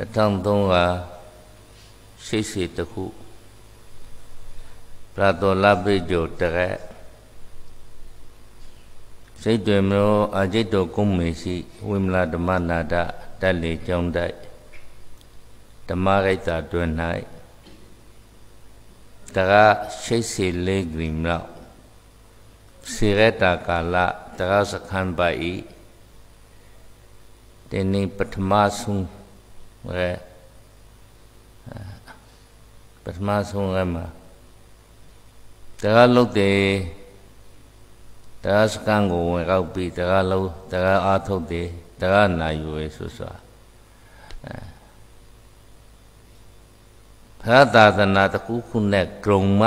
1380ခုပြတော်လပိကျော်တရက်စိတ်တွင်မရောအจิตတော်ကုမေရှိဝိမလဓမ္မနာတတက်လေကြောင်းတိုက်ဓမ္မရိတ်တာတွင်၌တကရှိတ်စီလေးတွင်မြောက်စေရတာကာလတကစခန်းပါဤတင်းနေပထမဆုံးအဲပထမဆုံးလည်းမှာတရားလုတ်တယ်တရားစကံကိုဝင်ရောက်ပြီးတရားလုံးတရားအားထုတ်တယ်တရားနာယူရဆိုစွာအဲဖရာသာသနာတခုခုနဲ့ဂုံမ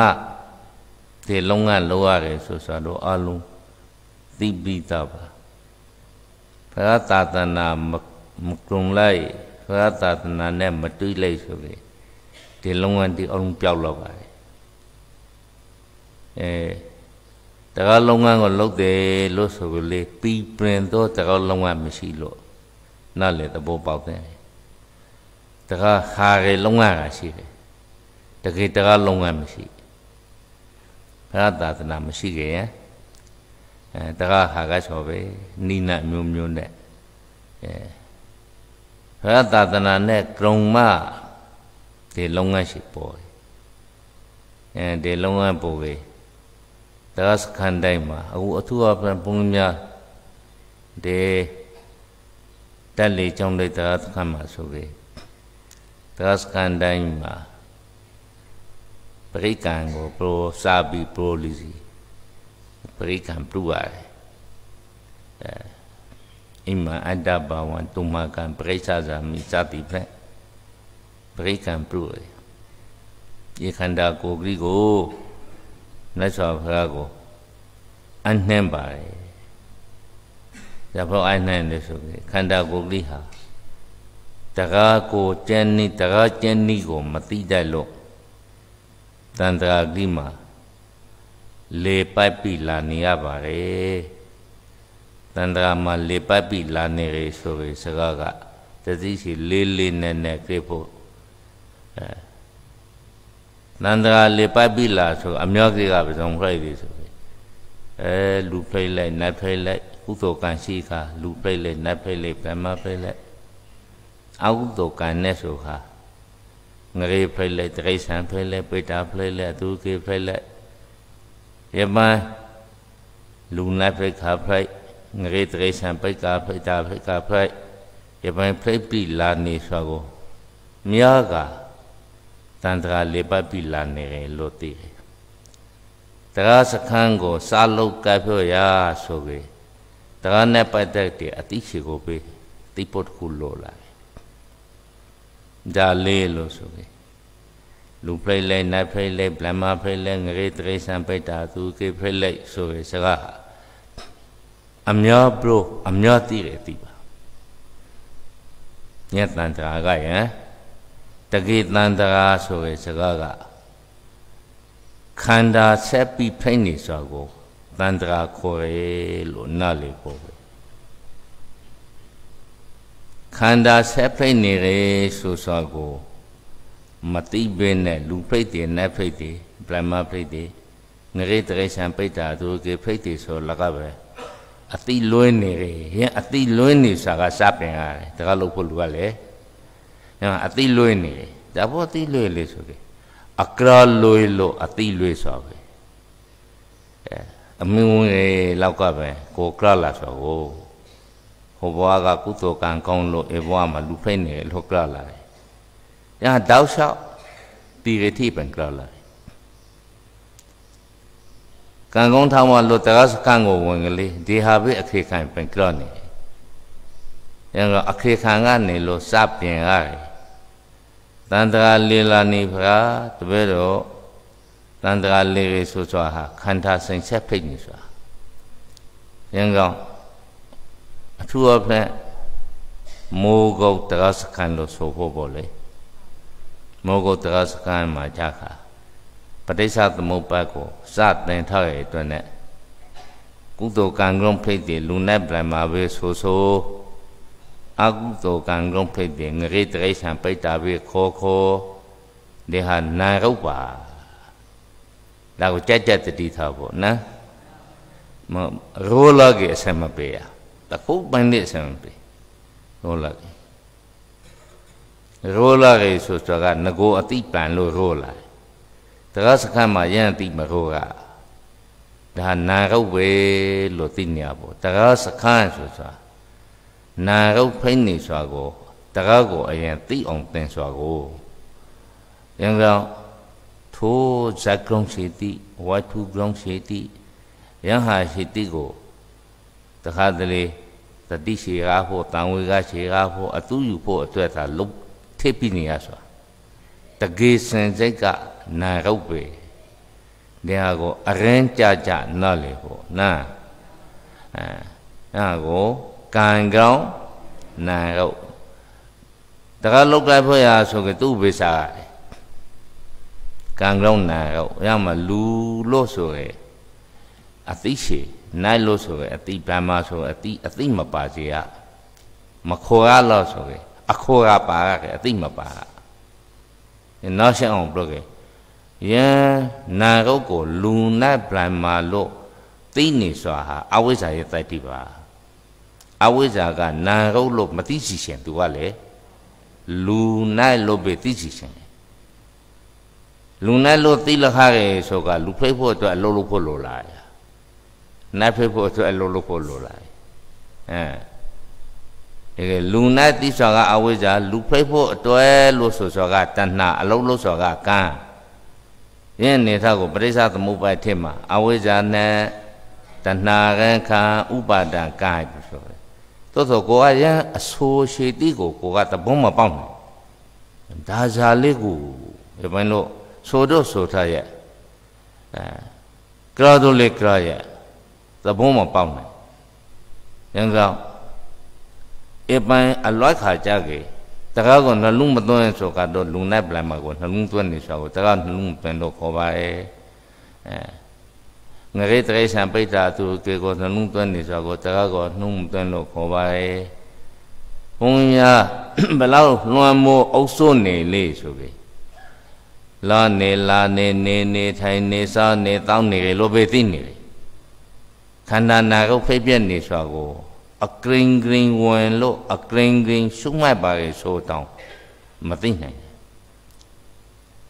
ဒီလုံးကလောရတယ်ဆိုဆိုတော့အလုံးသိပြီးသားပါဖရာသာသနာမဂုံလိုက်ဘုရားသာသနာနဲ့မတွေးလိုက်ဆိုပြီးဒီလုံးဝဒီအောင်ပျောက်လောက်ပါတယ်အဲတကားလုံးဝကိုလုတ်တယ်လို့ဆိုပြီးလေပြီးပြင်တော့တကားလုံးဝမရှိလို့နားလေသဘောပေါက်တယ်တကားဟာရေလုံးဝတာရှိတယ်တကယ်တကားလုံးဝမရှိဘုရားသာသနာမရှိကြရင်အဲတကားဟာကဆိုပဲနိနမျိုးမျိုးနဲ့အဲဘုရားသာသနာနဲ့ဂရုံမဒီလုပ်ငန်းရှိပေါ်အဲဒီလုပ်ငန်းပေါ်ပဲဒါစခန်တိုင်းမှာအခုအထူးအပြန်ပုံများဒီတက်လေကြောင့်တဲ့ဒါစခန်မှာဆိုပဲဒါစခန်တိုင်းမှာပရိကံကိုပရိုစာဘီပရိုလီစီပရိကံပြုရတယ်အဲအိမအတ္တဘာဝံတုမကံပရိစ္ဆဇာမိစသည်ဖြင့်ပရိကံပြုတယ်ဒီခန္ဓာကိုယ်ကြီးကိုမြတ်စွာဘုရားကိုအနှင်းပါတယ်။ဒါဖို့အနှင်းလို့ဆိုပြီးခန္ဓာကိုယ်ကြီးဟာတကားကိုကျန်နေတကားကျန်နေကိုမသိတတ်လို့တန်တရာကြီးမှာလေပိုက်ပြီလာနေရပါတယ်။တန္တရာမှာလေပတ်ပြီလာနေလေဆိုပြီးစကားကတသိစီလေးလေးနဲ့နဲ့ကြိဖို့အဲတန္တရာလေပတ်ပြီလာဆိုအမျိုးကြီးကပစုံခိုက်ပြီဆိုပြီးအဲလူဖိတ်လိုက်နတ်ဖိတ်လိုက်ကုသိုလ်ကံရှိခါလူဖိတ်လိုက်နတ်ဖိတ်လိုက်ဗမဖိတ်လိုက်အကုသိုလ်ကံနဲ့ဆိုခါငရေဖိတ်လိုက်တရိษံဖိတ်လိုက်ပိတာဖိတ်လိုက်သူကေဖိတ်လိုက်ယမန်လူနတ်ဖိတ်ခါဖိတ်ငရေတရေဆံပိတ်ကာဖိတ်တာဖိတ်ကာဖိတ်ယပိုင်ဖိတ်ပြီလာနေဆိုကိုမြားကတန်တရာလေးပတ်ပြီလာနေတယ်လို့သိတယ်တရားစခန်းကိုစားလုတ်ကပ်ဖို့ရာဆိုပြီးတရားနဲ့ပတ်သက်တဲ့အတိရှိကိုပေးတိပုတ်ခုလိုလာဒါလေးလို့ဆိုပြီးလူဖိတ်လဲနတ်ဖိတ်လဲဗြဟ္မာဖိတ်လဲငရေတရေဆံပိတ်တာသူကိဖိတ်လဲဆိုပြီးစကားအများဘလို့အများသိတယ်သိပါညက်တန်တရာကယံတကေတန်တရာဆိုရယ်စကားကခန္ဓာဆက်ပြီးဖိနေစွာကိုတန်တရာခေါ်ရလို့နားလေပေါ့ပဲခန္ဓာဆက်ဖိနေရယ်ဆိုစွာကိုမတိဘဲနဲ့လူဖိတ်တယ်နတ်ဖိတ်တယ်ဗြဟ္မဖိတ်တယ်ငရေတရေဆံဖိတ်တာသူကေဖိတ်တယ်ဆိုလကပဲအတိလွင်းနေတယ်ယင်အတိလွင်းနေဆိုတာကစပင်ရတယ်ဒါကလို့ဖို့လူကလည်းနော်အတိလွင်းနေတယ်ဒါဘောအတိလွင်းလေဆိုတယ်အကရာလွင်းလို့အတိလွင်းဆိုပဲအဲအမင်းရေလောက်ကပဲကိုကရာလာဆိုကိုဟိုဘွားကကုသိုလ်ကံကောင်းလို့အေဘွားမှာလူဖိတ်နေလို့ကရာလာတယ်ညာတောက်လျှောက်တိရတိပံကရာလာကံကုန်းထောင်းမလို့တရားစခန်းကိုဝင်ကလေးဒီဟာပဲအခေခံပင်ကြော့နေရံကအခေခံကနေလို့စပြင်ရတယ်တန်တရာလေလာနေဖရာတပည့်တော်တန်တရာလေရေဆိုစွာဟာခန္ဓာစိန်ဆက်ဖိတ်နေစွာရံကောင်အထူးအဖြင့်မောဂုတ်တရားစခန်းလို့ဆိုဖို့ပေါ့လေမောဂုတ်တရားစခန်းမှာကြာခါပဋိစ္စသမုပ္ပါဒ်ကိုစတင်ထားရတဲ့အတွက်နဲ့ကုသိုလ်ကံကုန်းဖိတ်တယ်လူနဲ့ပြန်มาပဲဆိုဆိုအကုသိုလ်ကံကုန်းဖိတ်တယ်ငရေတရိစ္ဆာန်ပိတ်တာပဲခေါ်ခေါ်ဒီဟာနာရုပ်ပါဒါကိုကြက်ကြက်တတိထားဖို့နော်မရိုးလာကြီးအဆင်မပြေရတခုပိုင်တဲ့အဆင်မပြေရိုးလာကြီးရိုးလာကြီးဆိုတော့ကငကိုအတိပံလို့ရိုးလာတရားစခန်းမှာယဉ်တိမခိုးကဒါနာရုပ်ပဲလို့သိနေရပေါ့တရားစခန်းဆိုဆိုတာနာရုပ်ဖိနေစွာကိုတရားကိုအရင်သိအောင်သင်စွာကိုယင်းကြောင့်ထိုဇက်ကုံစီတိဝတ္ထုကုံစီတိယဟစီတိကိုတခါတလေတတိရှိရာဖို့တန်ဝေကရှိရာဖို့အတူယူဖို့အတွက်သာလုတ်ထိပ်ပြီးနေရစွာတကေစင်စိတ်ကနာရုပ်ပဲတရားကိုအရင်းကြကြနားလေပေါ့နာအဲနာကိုကံကောင်းနာရုပ်တကလောက်လိုက်ဖွဲ့ရဆိုကြသူ့ဘိစာကံကောင်းနာရုပ်ရမလူလို့ဆိုရအသိရှိနိုင်လို့ဆိုရအသိဗမာဆိုအသိအသိမပါစေရမခေါ်ရလို့ဆိုရအခေါ်ရပါရအသိမပါရနောက်ရှင်းအောင်ပြောခဲ့ယံနာကုတ်ကိုလူနတ်ဗြဟ္မာလို့သိနေစွာဟာအဝိဇ္ဇာရဲ့တတ္တိပါအဝိဇ္ဇာကနာကုတ်လို့မသိစီရှင်သူကလေလူနတ်လို့ပဲသိစီရှင်လူနဲ့လို့သိလခရဲဆိုကလူဖိတ်ဖို့အတွက်အလုပ်လုပ်ဖို့လိုလား။နတ်ဖိတ်ဖို့အတွက်အလုပ်လုပ်ဖို့လိုလား။အဲတကယ်လူနဲ့တိစွာကအဝိဇ္ဇာလူဖိတ်ဖို့အတွက်လို့ဆိုစွာကတဏှာအလုံးလို့စွာကကံယင်းအနေထားကိုပရိစ္ဆသမုပ္ပါဒ်ထင်မှာအဝိဇ္ဇာနဲ့တဏှာကံခံဥပါဒံကာယဆိုတယ်သို့သောကိုကရန်အဆိုးရှိတိကိုကိုကသဘုံမပေါက်နိုင်ဒါဇာလေးကိုဒီပိုင်းလို့ဆိုတော့ဆိုထားရဲ့အဲကရောတို့လေးကရောရဲ့သဘုံမပေါက်နိုင်ရန်ကြောင့်အပိုင်းအလွတ်ခါကြကေတကားကနှလုံးမသွင်းဆိုကတော့လူနဲ့ပြန်မှာကိုနှလုံးသွင်းနေဆိုတော့တကားနှလုံးသွင်းလို့ခေါ်ပါရဲ့အဲငရေတရေဆံပိဋ္ဌာသူကေကိုနှလုံးသွင်းနေဆိုတော့တကားကနှုံးသွင်းလို့ခေါ်ပါရဲ့ဘုံများဘလောက်လွှမ်းမိုးအုပ်စိုးနေလေဆိုကေလာနေလာနေနေနေထိုင်နေစားနေတောင်းနေလို့ပဲသိနေတယ်ခန္ဓာနာကိုဖိတ်ပြက်နေဆိုတော့အကရင်ကရင်ဝင်လို့အကရင်ကရင်ရှုမှတ်ပါလေဆိုတောင်းမသိနိုင်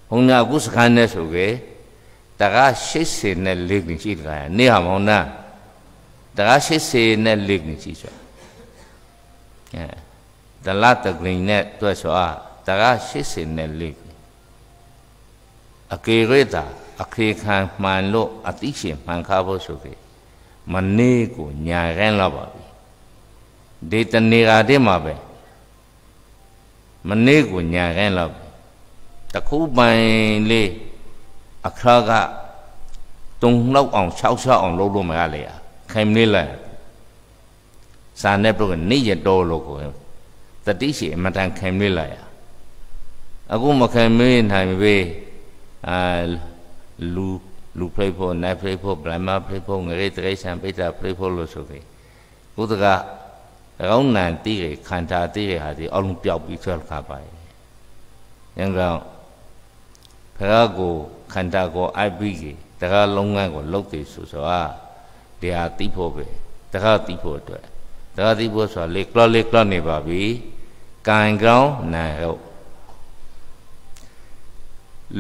ဘုံနာကုစခန်းနဲ့ဆိုကေတကားရှိစေနဲ့လေကင်ရှိတကားနေဟာမောင်နာတကားရှိစေနဲ့လေကင်ရှိဆိုအဲတလတ်တကရင်နဲ့တွဲဆိုအားတကားရှိစေနဲ့လေကင်အကေရတာအခေခံမှန်လို့အတိရှင်မှန်ခါဖို့ဆိုကေမနေကိုညာရင်လောက်ပါပြီဒီတနေရာတည်းမှာပဲမနေ့ကညာခိုင်းလောက်တခုပိုင်လေးအခါကတုံလောက်အောင်၆ဆောက်အောင်လုပ်လို့မရလေခိုင်မလေးလိုက်စာနဲ့ပြုတ်နေရတော်လို့ကိုတတိရှိအမတန်ခိုင်မလေးလိုက်အခုမခိုင်မလေးနိုင်ပြီအာလူလူဖိဖို့နိုင်ဖိဖို့ဗြဟ္မာဖိဖို့ငရေတရေဆံပိတာဖိဖို့လို့ဆိုပြီးဘုဒ္ဓက၎င်းနံတိရဲ့ခန္ဓာတိရဲ့ဟာဒီအလုံးပျောက်ပြီးဆွဲခါပါရဲ့။အဲကြောင့်ဖရာကိုခန္ဓာကိုအိုက်ပြီးကြီးတကားလုံးငန်းကိုလှုပ်တယ်ဆိုဆိုအာဒီဟာတိဖို့ပဲတကားတိဖို့အတွက်တကားတိဖို့ဆိုတာလေကလော့လေကလော့နေပါပြီ။ကံကောင်းနံဟုတ်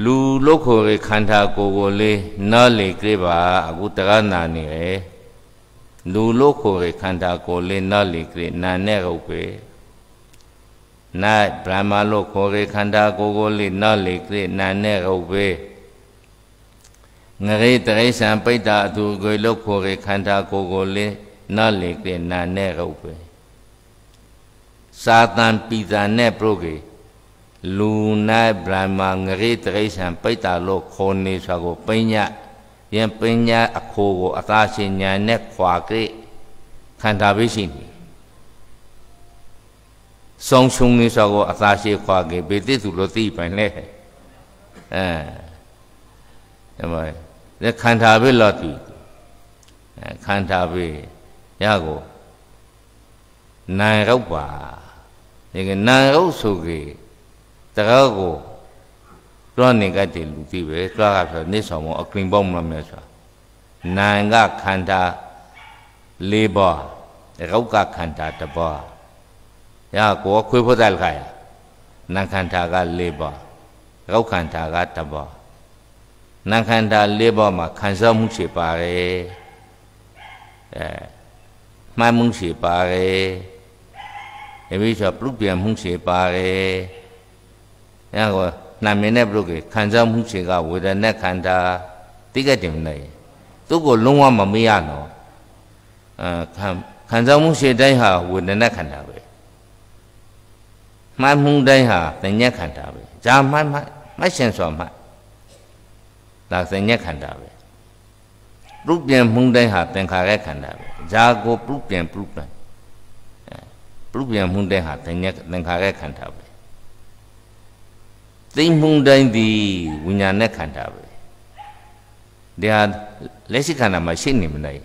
လူလုခိုရဲ့ခန္ဓာကိုယ်ကိုလေးနားလေကြပါအခုတကားနာနေတယ် Lulokore naligre nanerogwe. Na brahmalokore khandakogole naligre nanerogwe. Ngare teresan paita aturgwe lokore khandakogole naligre nanerogwe. Satan pita neproge. လူနာဗြဟ္မာငရေတရိษံပိတ္တာလို့ခေါ်နေဆိုကိုပညာယင်ပညာအခိုးကိုအသာရှင်ဉာဏ်နဲ့ခွာကိခန္ဓာပဲရှိနေဆုံးရှုံးနေဆိုကိုအသာရှိခွာကိဘေတိသူလို့သိပိုင်လဲအဲဒါမှလက်ခန္ဓာပဲလို့သူခန္ဓာပဲရကိုနိုင်ရောက်ပါဒီကနိုင်ရောက်ဆိုကိတကောက်ကိုသောနေကတည်းလူသိပဲသောကဆိုနေဆောင်မအကလင်ပေါ့မမဲဆိုနာင်ကခန္ဓာ၄ပါးရုပ်ကခန္ဓာ၁ပါးရကောခွေးဖို့တယ်ခါရနာခန္ဓာက၄ပါးရုပ်ခန္ဓာက၁ပါးနာခန္ဓာ၄ပါးမှာခံစားမှုရှိပါတယ်အဲမှန်မှုရှိပါတယ်အပြီးဆိုပြုပြန်မှုရှိပါတယ်ရကောနာမည်နဲ့ပြုတ်ကခံစားမှုခြေကဝေဒနာခန္ဓာတိကတင်နေသူ့ကိုလုံးဝမမေ့ရတော့အာခံခံစားမှုခြေတိုင်းဟာဝေဒနာခန္ဓာပဲမှတ်မှုတိုင်းဟာသညက်ခန္ဓာပဲဇာမှတ်မှတ်မှတ်ရှင်စွာမှတ်ဒါသညက်ခန္ဓာပဲပြုပြင်မှုတိုင်းဟာသင်္ခါရခန္ဓာပဲဇာကိုပြုပြင်ပြုပြင်ပြုပြင်မှုတိုင်းဟာသညက်သင်္ခါရခန္ဓာပဲသိမ့်မှုတိုင်းသည်ဝိညာဉ်နဲ့ခန္ဓာပဲဒါလက်ရှိခန္ဓာမှာရှိနေမနိုင်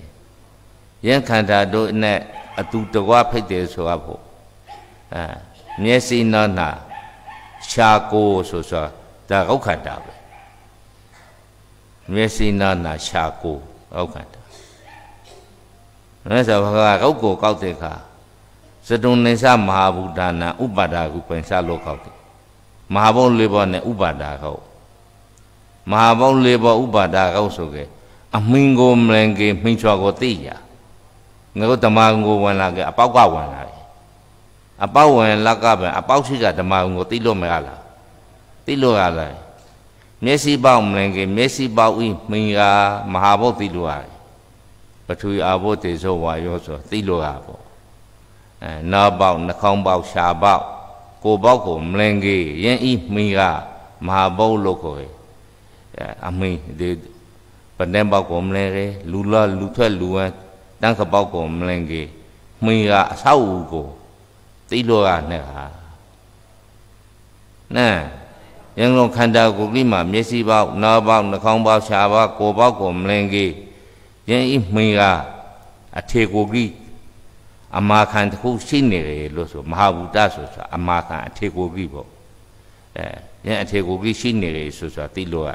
ယံခန္ဓာတို့နဲ့အတူတကွဖိတ်တယ်ဆိုတာပေါ့အဲမျက်စိနာနာခြာကိုဆိုဆိုတာဒါရောက်ခန္ဓာပဲမျက်စိနာနာခြာကိုရောက်ခန္ဓာမြတ်စွာဘုရားရောက်ကိုကောက်တဲ့အခါစတုန်နေသမဟာဘူတာနာဥပါဒါကုပ္ပန်စလောကောက်တယ်မဟာဘုံ၄ပါးနဲ့ဥပါဒါဟောမဟာဘုံ၄ပါးဥပါဒါဟောဆိုကေအမင်းကိုမလင်ကေမိန်ချွာကိုသိရငါတို့ဓမ္မကိုဝင်လာကေအပေါက်ကဝင်လာတယ်အပေါက်ဝင်လကပဲအပေါက်ရှိကဓမ္မကိုသိလို့မရလားသိလို့ရလားမျက်စိပေါက်မလင်ကေမျက်စိပေါက်ဤမိန်ကမဟာဘုံသိလို့ရတယ်ပထဝီအာဘောတေဇောဝါယောဆိုသိလို့ရပါအဲနားပေါက်နှာခေါင်းပေါက်ရှားပေါက်ကိုပေါက်ကိုမလင်ကြီးယင်းဤမိကမဟာဘုတ်လို့ခေါ်တယ်အမိဒီပနဲ့ပေါက်ကိုမလင်ကြီးလူလလူထွက်လူဝန်းတန်းခပေါက်ကိုမလင်ကြီးမိကအဆောက်အဦကိုသိလို့ရနဲ့ဟာနဲရန်ကုန်ခန္ဓာကိုယ်ကြီးမှာမျက်စိပေါက်နားပေါက်နှာခေါင်းပေါက်ရှားပေါက်ကိုယ်ပေါက်ကိုမလင်ကြီးယင်းဤမိကအထေကိုကြီးအမာခံတစ်ခုရှိနေတယ်လို့ဆိုမဟာဘူတဆိုဆိုအမာခံအထေကိုကြီးပေါ့အဲညအထေကိုကြီးရှိနေတယ်ဆိုဆိုသိလို့ရ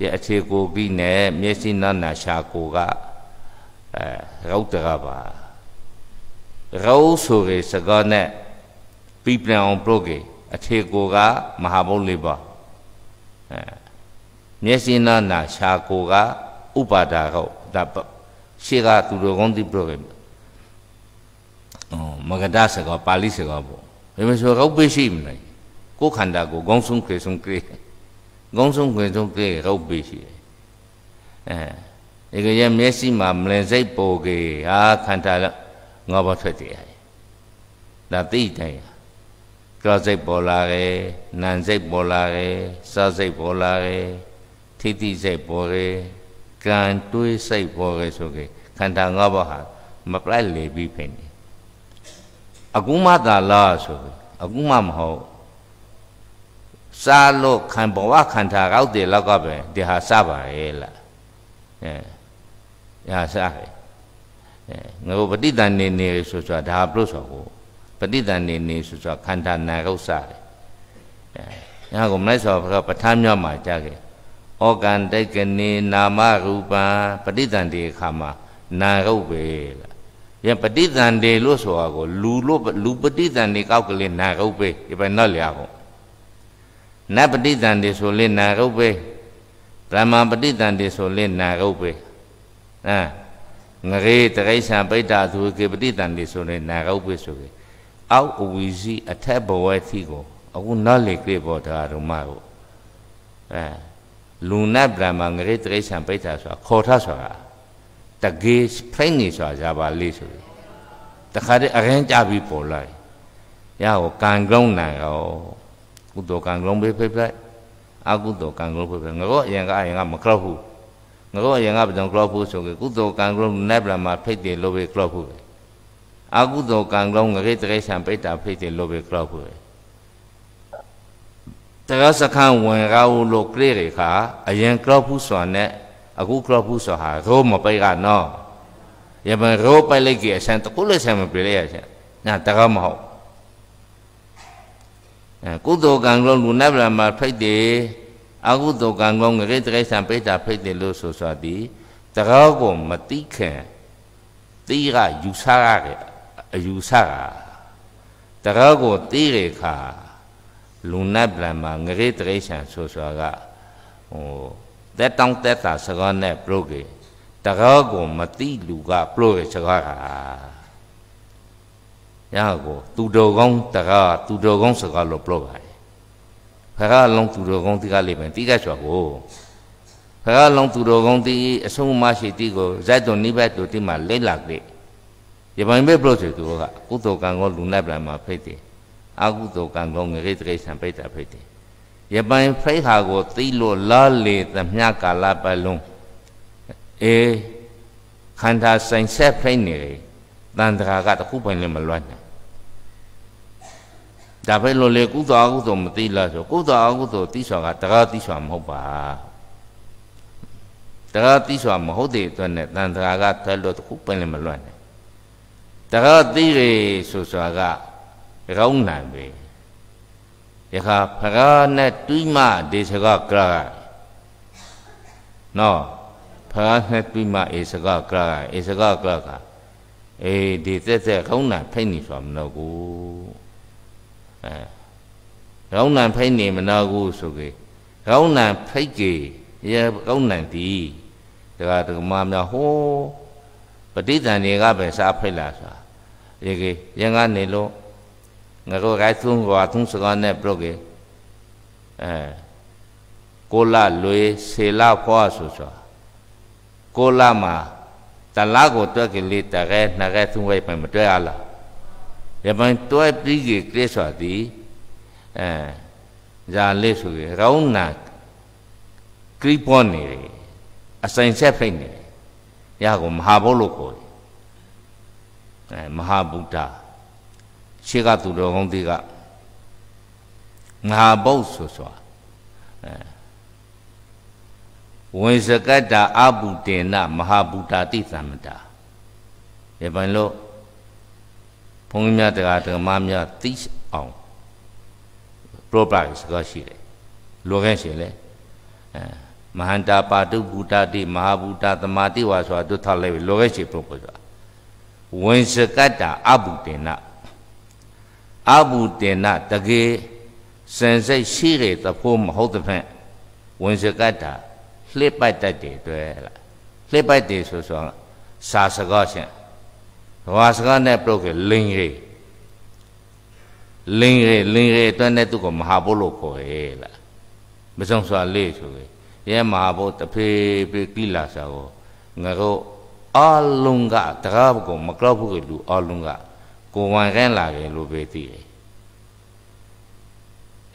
ညအထေကိုကြီးနဲ့မျက်စိနာနာရှာကိုကအဲရောက်တကပါရောဆိုရေစကားနဲ့ပြပြန်အောင်ပြုတ်ကေအထေကိုကမဟာဘုတ်လေးပါအဲမျက်စိနာနာရှာကိုကဥပါဒါဟုတ်ဒါရှေ့ကသူတော်ကောင်းတိပြုတ်ကေ Magada sega Pali sega bo. Eme so rau beshi mnai. Ko khanda go gong sung kwe sung kwe. Gong sung kwe sung kwe rau beshi. Eh. Ega ya mesi ma mlen zai po ge a khanda la nga ba thwe ti ai. Da ti tai ya. Ka zai po la ge, nan zai po la ge, sa zai po la ge, thi ti zai po ge, kan tui zai po ge so ge. Khanda nga ba ha ma plai le bi phen ni. အကုမသာလားဆိုပြီးအကုမမဟုတ်စာလို့ခံဘဝခန္ဓာကောက်တယ်လောက်ကပဲဒီဟာစပါရဲ့လားအဲညာစပါအဲငါတို့ပဋိသင်္နေနေဆိုဆိုတာဒါပြုဆိုကိုပဋိသင်္နေနေဆိုဆိုတာခန္ဓာနာကောက်စတယ်အဲညာကိုမလိုက်ဆိုတော့ပဋ္ဌာန်းမြောက်မှာကြားခဲ့ဩကံတိုက်ကနေနာမရူပံပဋိသင်္တိအခါမှာနာရုပ်ပဲလားယံပฏิသန္တေလို့ဆိုတာကိုလူလို့လူပฏิသန္တေကောက်ကလေးနာကုတ်ပဲဒီပဲနော်လျာကိုနတ်ပฏิသန္တေဆိုလေနာကုတ်ပဲဗြဟ္မာပฏิသန္တေဆိုလေနာကုတ်ပဲအဲငရေတရိษံပိဋ္ဌာသူကေပฏิသန္တေဆိုလေနာကုတ်ပဲဆိုကေအောက်အဝီစီအထက်ဘဝတိကိုအခုနော်လေကေဘောဓာရုံမကိုအဲလူနတ်ဗြဟ္မာငရေတရိษံပိဋ္ဌာဆိုတာခေါ်ထားဆိုတာတကေးဖိနေဆိုတာဇာပါလေးဆိုတယ်တခါတည်းအရင်ကြပြီးပေါ်လိုက်ရဟောကံကုန်းနိုင်ရော ကုသိုလ်ကံကုန်းပဲဖိပလိုက်အကုသိုလ်ကံကုန်းဖိပလိုက်ငါတော့အရင်ကအရင်ကမကြောက်ဘူးငါတို့အရင်ကပြန်ကြောက်ဖို့ဆိုကြကုသိုလ်ကံကုန်းနဲ့ပြန်မှာဖိတ်တယ်လို့ပဲကြောက်ဖို့ပဲအကုသိုလ်ကံကုန်းငရေတရေဆံပိတ်တာဖိတ်တယ်လို့ပဲကြောက်ဖို့ပဲတရားစခန်းဝင်ရောက်လို့ကြည့်ရခါအရင်ကြောက်ဖို့ဆိုတဲ့အခုကလောဘူးဆိုဟာရိုးမပိတ်ကနော်ယမရိုးပိတ်လိုက်ကြီးအဆန်တကုလေးဆန်မပြေလိုက်ရချက်နာတကားမဟုတ်ကုသိုလ်ကံလုံးလူနဗလာမှာဖိတ်တယ်အကုသိုလ်ကံလုံးငရေတရေဆံပိတ်တာဖိတ်တယ်လို့ဆိုဆိုသည်တကားကိုမတိခင်တိကယူဆရတဲ့အယူဆကတကားကိုတိရခါလူနဗလာမှာငရေတရေဆံဆိုဆိုကဟိုသက်တောင်းသက်တာစကားနဲ့ပြုတ်ကေတကားကိုမတိလူကပြုတ်ကေစကားဟာရကိုသူတော်ကောင်းတကားသူတော်ကောင်းစကားလို့ပြုတ်ပါတယ်ဖခါလုံးသူတော်ကောင်းတိကလေးပဲတိကချော်ကိုဖခါလုံးသူတော်ကောင်းတိအဆုံးမရှိတိကိုဇတ်တုန်နိဗ္ဗတ်တုတိမှာလိမ့်လာကြရပိုင်းပဲပြုတ်စေသူကကုသိုလ်ကံကောလူနဲ့ပြန်မှာဖိတ်တယ်အကုသိုလ်ကံကောငရေတိကိစ္စံပိတ်တာဖိတ်တယ်ယပိုင်ဖိတ်ဟာကိုသိလို့လားလေသမျှကာလပတ်လုံးအေခန္ဓာဆိုင်ဆက်ဖိတ်နေတယ်တန်တရာကတခုပိုင်လည်းမလွတ်နိုင်ဒါပဲလို့လေကုသိုလ်အကုသိုလ်မသိလားဆိုကုသိုလ်အကုသိုလ်သိစွာကတရားသိစွာမဟုတ်ပါတရားသိစွာမဟုတ်တဲ့အတွက်နဲ့တန်တရာကထွက်လို့တခုပိုင်လည်းမလွတ်နိုင်တရားသိရဆိုစွာကရောင်းနိုင်ပဲ약하파가네뚜이마데세가그라너파가네뚜이마에세가그라에세가그라가에이데세세가운나패니수암나고에가운나패니만나고소게가운나패게예가운나디내가그마음나호ပဋိသင်္ဍေကပဲစားဖိတ်လာဆိုတာဒီကေရင်ကနေလို့ငါကိုကဲသုံးကွာသုံးစကောနဲ့ bloke အဲကိုလာလွေဆေလာဖောဆိုဆိုကိုလာမှာတလားကိုတွက်ကြလေတကဲနကဲသုံးဝိုင်မတွေ့ရလားရပိုင်းတွက်ပြီးကြီးကလေးဆိုသည်အဲဇာလေးဆိုရရောင်းနာကရိပွန်နေတယ်အဆိုင်ဆက်ဖိတ်နေတယ်ရကိုမဟာဘုလို့ခေါ်တယ်အဲမဟာဗုဒ္ဓရှေ့ကသူတော်ကောင်းတွေကငါဘုတ်ဆိုဆိုအဲဝင်စကတ္တာအဘုတေနမဟာဘူတာတိသမတာဒီပိုင်းလို့ဘုန်းကြီးများတရားဓမ္မများသိအောင် proper စကားရှိတယ်လိုခဲ့ရှင်လေအဲမဟာန္တာပါတုဘူတာတိမဟာဘူတာသမာတိဝါဆိုတာတို့ထားလိုက်လိုခဲ့ရှင် proper ဆိုတာဝင်စကတ္တာအဘုတေနအဘူတေနတကေစင်စိတ်ရှိတဲ့သဖို့မဟုတ်တဲ့ဖက်ဝင်စကတ်တာလှစ်ပတ်တတ်တယ်တွေ့လားလှစ်ပတ်တယ်ဆိုဆိုစာစကားရှင်ဘဝစကားနဲ့ပြုတ်ခဲ့လင်းရေးလင်းရေးလင်းရေးအတွက်နဲ့သူကမဟာဘုလို့ခေါ်ရဲ့လားမစုံစွာလေးဆိုရင်ရဲမဟာဘုတဖေးပေးကိလာစာကိုငါတို့အလုံးကတကားကိုမကောက်ဘူးလူအလုံးကကိုဝန်ခံလာတယ်လို့ပဲသိတယ်။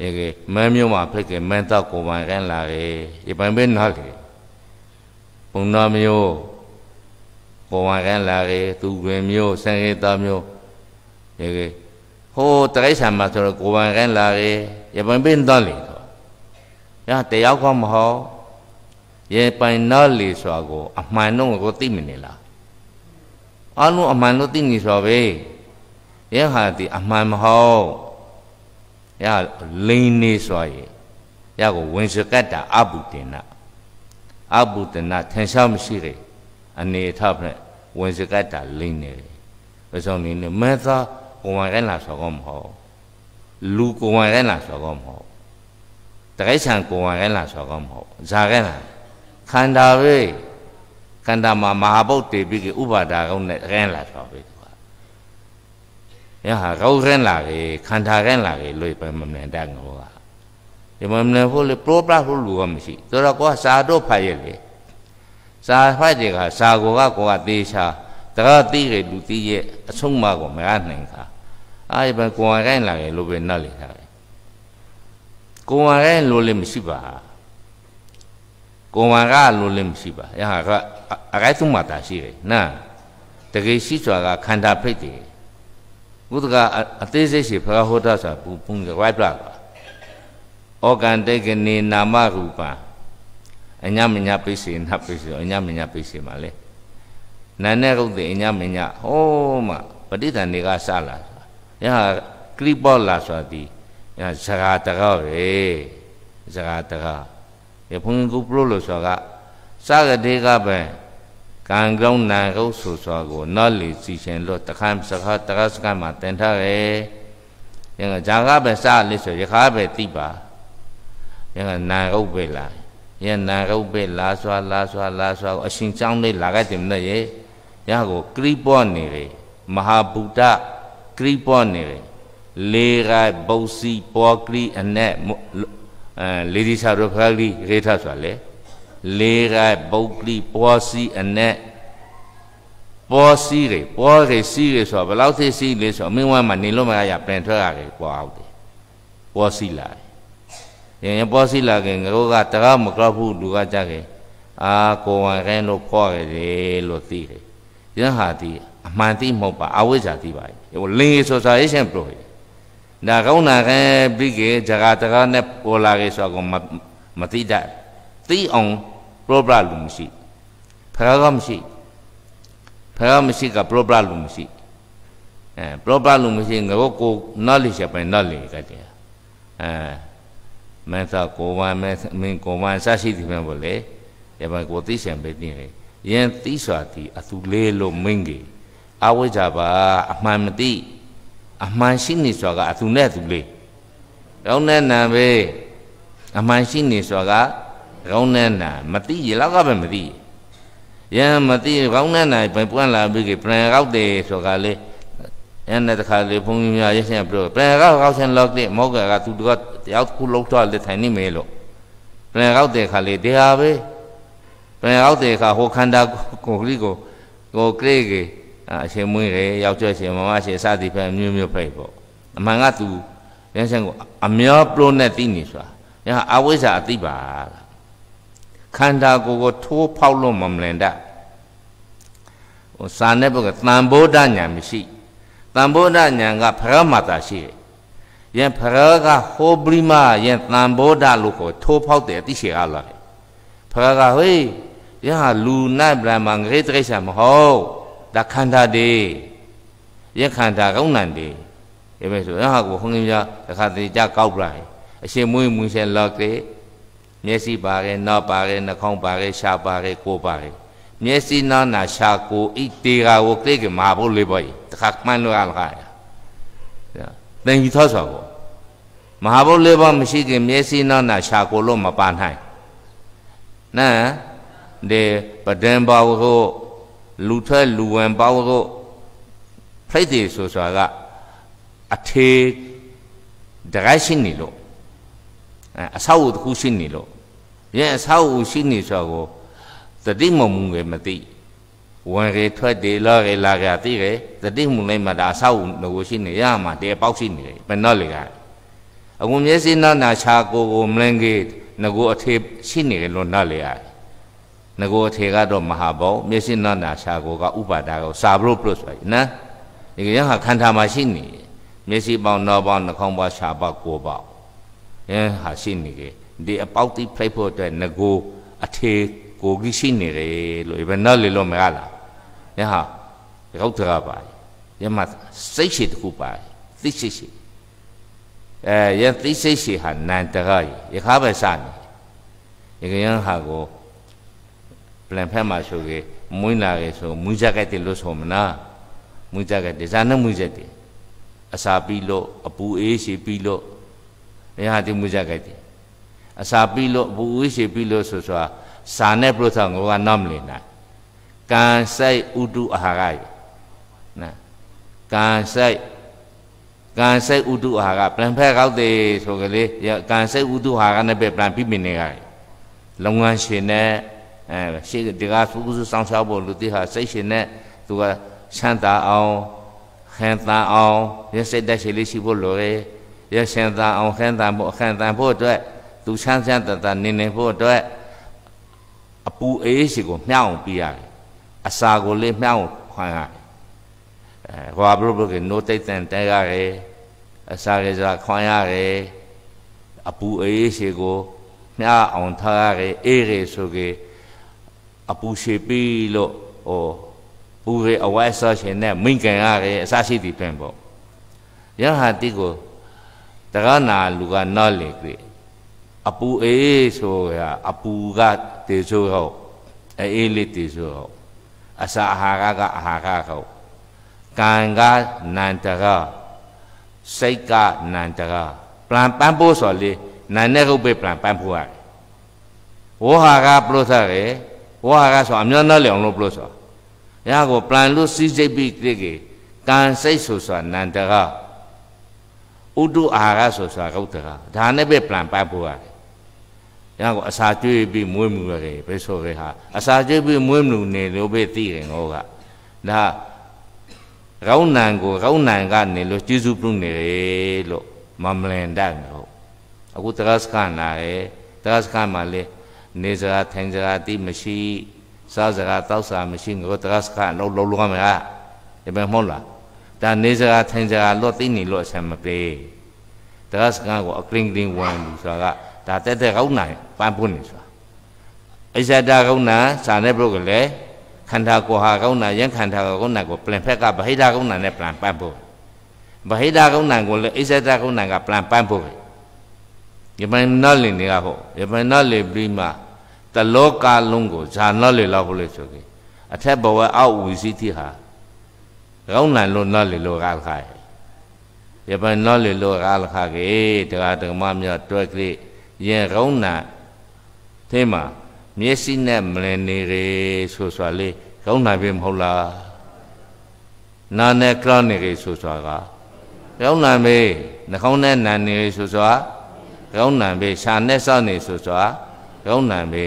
အဲကမန်းမျိုးမှာဖိတ်ကမန်းတော့ကိုဝန်ခံလာတယ်။ဒီပန်ပဲနားလေ။ဘုံနာမျိုးကိုဝန်ခံလာတယ်သူတွင်မျိုးဆံရည်သားမျိုးအဲကဟိုတရိษံမှာဆိုတော့ကိုဝန်ခံလာတယ်။ရပန်ပဲတော့လေဆို။ညာတယောက်ကမဟုတ်ရပိုင်နာလေဆိုတာကိုအမှန်တော့ကိုသိမနေလားအလုံးအမှန်တော့သိနေဆိုပဲ။တရားဟာဒီအမှန်မဟုတ်ရလိန်နေဆိုရရကိုဝင်စကတ္တာအပုတေနအပုတေနထင်ရှားမရှိတဲ့အနေအထားဖြင့်ဝင်စကတ္တာလိန်နေတယ်ဘယ်ဆောင်နေလဲမဲသာကိုဝင်ခဲ့လားဆိုတော့မဟုတ်လူကိုဝင်ခဲ့လားဆိုတော့မဟုတ်တကိစ္ဆန်ကိုဝင်ခဲ့လားဆိုတော့မဟုတ်ဇာခဲ့လားခန္ဓာပဲခန္ဓာမှာမဟာဗုဒ္ဓေပိကဥပါဒါကုန်းနဲ့ခဲလားဆိုတော့ရဟာကောက်ရင်းလာကေခန္ဓာရင်းလာကေလွေပဲမမြန်တတ်ငောကဒီမမြန်ဖို့လေပရောပရဖို့လူကမရှိဆိုတော့ကောစာတော့ဖတ်ရလေစာဖတ်တဲ့ကစာကိုကကိုကသေချာတကားသိတယ်လူသိရဲ့အဆုံးမကောမရနိုင်ခါအဲဒီပဲကိုယ်ကိုင်းလာကေလို့ပဲနှက်လေတာပဲကိုယ်ကိုင်းလို့လည်းမရှိပါကိုယ်ကလို့လည်းမရှိပါရဟာကအကိုက်သူမတာရှိတယ်နာတကယ်ရှိစွာကခန္ဓာဖိတ်တယ်ကုသကအသေးစိတ်ရှိဘဂဝတ္တဆိုပူပုန်ဝိုက်ပလာဩကန်တေကနေနာမရူပံအညမညာပိစေနပိစေအညမညာပိစေမှာလေနာနဲ့ဟုတ်တဲ့အညမညာဟောမှပဋိသင်တွေကစလာယဟာကရိပောလာဆိုသည်ယဟာဇဂာတကောပဲဇဂာတကောယဘုန်းကြီးကိုပလို့လို့ဆိုတာစကတိကပဲကံကောင်းနာကောင်းဆိုစွာကိုနော်လီစီရှင်လို့တခမ်းစကားတကားစကားမှာတင်ထားတယ်။ယင်ကဇာကပဲစလိဆိုရခါပဲတိပါ။ယင်ကနာကောင်းပဲလား။ယင်နာကောင်းပဲလားစွာလားစွာလားစွာအရှင်ကြောင်းလေးလာခဲ့တယ်မနဲ့ရေ။ယဟကိုကရိပေါ်နေလေမဟာဗုဒ္ဓကရိပေါ်နေလေလေကဘုတ်စီပေါ်ကရိအနဲ့အဲလေဒီစာရခါလီရေထဆိုလေ။လေးကပုတ်တိပေါ်စီအနဲ့ပေါ်စီတွေပေါ်တွေစီတွေဆိုတော့ဘယ်လောက်သိစီလဲဆိုတော့မင်းဝမ်းမှာနေလို့မရရပြန်ထွက်ရတယ်ပေါ်အောင်တယ်ပေါ်စီလာတယ်ရင်ပေါ်စီလာခင်ငါတို့ကတကားမကောက်ဘူးလူကကြခင် အာကိုဝံခင်လို့ခေါ်ရတယ်လို့သိတယ်ယဟန်ဒီအမှန်သိမဟုတ်ပါအဝိဇ္ဇာသိပါဟိုလင်းဆိုစာရေးရှင်ပရိုနာကောင်းနာခင်ပြီးကေဇဂတကားနဲ့ပေါ်လာကေဆိုတော့မသိတတ်သိအောင်ပရောပရလူမရှိဖရာကမရှိဖရာမရှိကပရောပရလူမရှိအဲပရောပရလူမရှိငါကကို knowledge ပဲ knowledge ကတည်းအဲမင်းသာကိုဝမ်းမင်းကိုဝမ်းစရှိသည်ပဲပေါ့လေရပါကိုသိဆံပဲတင်လေယင်သိစွာသည်အသူလေးလို့မင်းကြီးအဝိဇ္ဇာပါအမှန်မသိအမှန်ရှိနေစွာကအသူနဲ့သူလေးတောင်းတဲ့နံပဲအမှန်ရှိနေစွာကကောင်းနဲ့နာမသိရလောက်ကပဲမသိရံမသိကောင်းနဲ့နာပဲပွန့်လာပြီးကပြန်ကောက်တယ်ဆိုကလေရန်တဲ့ခါလေဘုန်းကြီးများရရှင်ပြောပြန်ကောက်ကောက်ဆန်လောက်တဲ့မောကကသူတို့ကတယောက်ခုလုံးထွက်လက်ထိုင်နေမယ်လို့ပြန်ကောက်တဲ့ခါလေတရားပဲပြန်ကောက်တဲ့ခါဟိုခန္ဓာကိုယ်ကလေးကိုကိုကလေးကအရှင်မွေးတယ်ယောက်ျားရှင်မမရှင်စသည်ဖက်မျိုးမျိုးဖက်ပေါ့အမှန်ကသူရန်ရှင်ကိုအများပြုံးနဲ့တည်နေစွာညာအဝိဇ္ဇာအတိပါလားခန္ဓာကိုယ်ကိုထိုးဖောက်လို့မမလင်တတ်ဟိုစာနဲ့ပုဂ္ဂိုလ်တန်ဘုဒ္ဓဉာဏ်မရှိတန်ဘုဒ္ဓဉာဏ်ကဖရမတာရှိတယ်ယင်ဖရကဟောပရိမယင်တန်ဘုဒ္ဓလို့ကိုထိုးဖောက်တယ်သိရှိရလားဖရကဟေးယဟာလူနာဗြဟ္မငရေတရိစ္ဆာမဟုတ်ဒါခန္ဓာတွေယင်ခန္ဓာကောင်းနံတွေဒီမဲ့ဆိုယဟာကိုဟောငင်းပြတခါတည်းကြကောက်ပလိုက်အရှင်မွေးမွေးဆဲလောက်တဲ့မျက်စိပါတယ်နားပါတယ်နှာခေါင်းပါတယ်ရှားပါတယ်ကိုယ်ပါတယ်မျက်စိနားနာရှားကိုဤတေကာကိုကလေးကမာဖို့လေးပေါ့တခါမှန်လို့ရလားသင်ယူသောစွာကိုမဟာဘုတ်လေးပါးမရှိခင်မျက်စိနာနာရှာကိုလို့မပါနိုင်နာဒီပဒံပါဝကိုလူထွက်လူဝင်ပါဝကိုဖိတ်တယ်ဆိုစွာကအထေ direction နေလို့အဆောက်အဦတစ်ခုရှိနေလို့ရဲ့အဆောက်အဦရှိနေဆိုတော့တတိမမှုငယ်မသိဝင်ရေထွက်တယ်လာရေလာကြသိတယ်တတိမှုလည်းမဒါအဆောက်အဦကိုရှိနေရမှာတဲပေါက်ရှိနေတယ်ဘယ်တော့လေကအကုန်မျက်စိနောက်နာချာကိုကိုမလင်ကြီးငကိုအထေရှိနေတယ်လို့နားလေရတယ်ငကိုအထေကတော့မဟာဘောမျက်စိနောက်နာချာကိုကဥပါဒါကိုစာဘရုပလို့ဆိုရင်နော်ဒီကရဟခန္ဓာမှာရှိနေမျက်စိပေါင်းနောက်ပေါင်းနှာခေါင်းပေါင်းခြားပေါက်ကိုယ်ပေါက်အဲဟာရှိနေတယ်ဒီအပေါက်တိဖိတ်ဖို့အတွက်ငကိုအထေကိုကြီးရှိနေတယ်လို့ဘယ်နဲ့လေလို့မရလားညဟာရောက်ကြပါညမစိတ်ရှိတခုပါသိရှိရှိအဲယသိစိတ်ရှိဟာနန္တရာရခါပဲစနေရကရန်ဟာကိုပြန်ဖက်မှာဆိုကေမွင်းလာရေဆိုမွင်းကြက်တဲ့လို့ဆိုမနာမွင်းကြက်တဲ့ဇာနဲ့မွင်းကြက်တဲ့အစာပြီးလို့အပူအေးရှိပြီးလို့ဘုရားဒီမွင်းကြက်တဲ့အစာပြီးလို့ဘူဝိရှိပြီးလို့ဆိုဆိုတာစာနဲ့ပြုဆောင်ကိုကနော့မလင်နိုင်ကံစိတ်ဥတုအာဟာရနာကံစိတ်ကံစိတ်ဥတုအာဟာရပြန်ဖက်ကောက်တယ်ဆိုကလေးကံစိတ်ဥတုအာဟာရနဲ့ပဲပြန်ပြီးမနေရလုပ်ငန်းရှင်နဲ့အဲရှေ့ဒီကစုစုဆောင်ရှားဖို့လူတိဟာစိတ်ရှင်နဲ့သူကချမ်းသာအောင်ခံသာအောင် ရစိတ်တက်ရှိလေးရှိဖို့လိုရရရှင်သာအောင်ခံသာဖို့ခံသာဖို့အတွက်သူချမ်းချမ်းသာသာနေနေဖို့အတွက်အပူအေးစီကိုမျှအောင်ပြရတယ်အစာကိုလည်းမျှအောင်ခွန်ရတယ်အဲဟောဘရုဘကနိုတိတ်တန်တဲရတယ်အစာရေစာခွန်ရတယ်အပူအေးစီကိုမျှအောင်ထားရတယ်အေးရေဆိုကေအပူရှည်ပြီးလို့ဟောပူရေအဝဲဆော့ရှင်နဲ့မိန့်ကန်ရတယ်အစာရှိသည်ပြန်ပေါ့ယဟန်တိကိုတရဏာလူကနော်လေကြည့်အပူအေးဆိုရအပူကတေဆိုးဟုတ်အေးလေးတေဆိုးဟုတ်အစာအာဟာရကအာဟာရဟုတ်ကံကနန္တရာစိတ်ကနန္တရာပလန်ပန်းဖို့ဆိုလေနာနဲ့ဟုတ်ပဲပလန်ပန်းဖို့ရတယ်ဝဟာကပလို့ဆိုရယ်ဝဟာကဆိုအမျိုးနဲ့လေအောင်လို့ပလို့ဆိုရကိုပလန်လို့စီးစိတ်ပြီးတိကေကံစိတ်ဆိုဆိုနန္တရာဥဒုအာဟာရဆိုဆိုရုတ်တရာဒါနဲ့ပဲပလန်ပန်းဖို့ရတယ်ညာကအစာကျွေးပြီးမွေးမှုရတယ်ပဲဆိုရဲဟာအစာကျွေးပြီးမွေးမှုနေလို့ပဲသိတယ်ငေါကဒါရောင်းနံကိုရောင်းနံကနေလို့ကျေးဇူးပြုနေတယ်လို့မမလင်တတ်လို့အခုတရားစခန်းလာတယ်တရားစခန်းမှာလေနေစရာထိုင်စရာတိမရှိစားစရာတောက်စရာမရှိငါတို့တရားစခန်းလုံးလုံးလုံးမှာဒီမဲ့မဟုတ်လားဒါနေစရာထိုင်စရာလော့သိနေလို့အဆင်မပြေတရားစခန်းကိုအကလင်းကလင်းဝင်လို့ဆိုတာကဒါတက်တက်ကောင်းနိုင်ပန်းပွင့်နေဆိုတာအိဇဒကောင်းနာစာနဲ့ဘုကလည်းခန္ဓာကိုယ်ဟာကောင်းနာယံခန္ဓာကောင်းနာကိုပြန်ဖက်ကဗဟိတကောင်းနာနဲ့ပြန်ပန်းဖို့ဗဟိတကောင်းနာကိုလည်းအိဇဒကောင်းနာကပြန်ပန်းဖို့ယမန်နော်လင်တွေကဟုတ်ယမန်နော်လင်ပြီးမှတလောကလုံးကိုဇာနော်လင်လောက်ဖို့လို့ဆိုကြအထက်ဘဝအောက်ဝီစီတိဟာကောင်းနာလို့နော်လင်လို့ကားခါရယမန်နော်လင်လို့ကားခါကြတရားဓမ္မမြတ်တွဲကြည့်ရင်ကုန်းနာသိမှာမျက်စိနဲ့မလင်နေရေဆိုဆိုလေးကုန်းနာပြီမဟုတ်လားနာနဲ့ကလနေရေဆိုဆိုကကုန်းနာပြီနှာခေါင်းနဲ့နာနေရေဆိုဆိုကုန်းနာပြီရှာနဲ့စောင့်နေဆိုဆိုကုန်းနာပြီ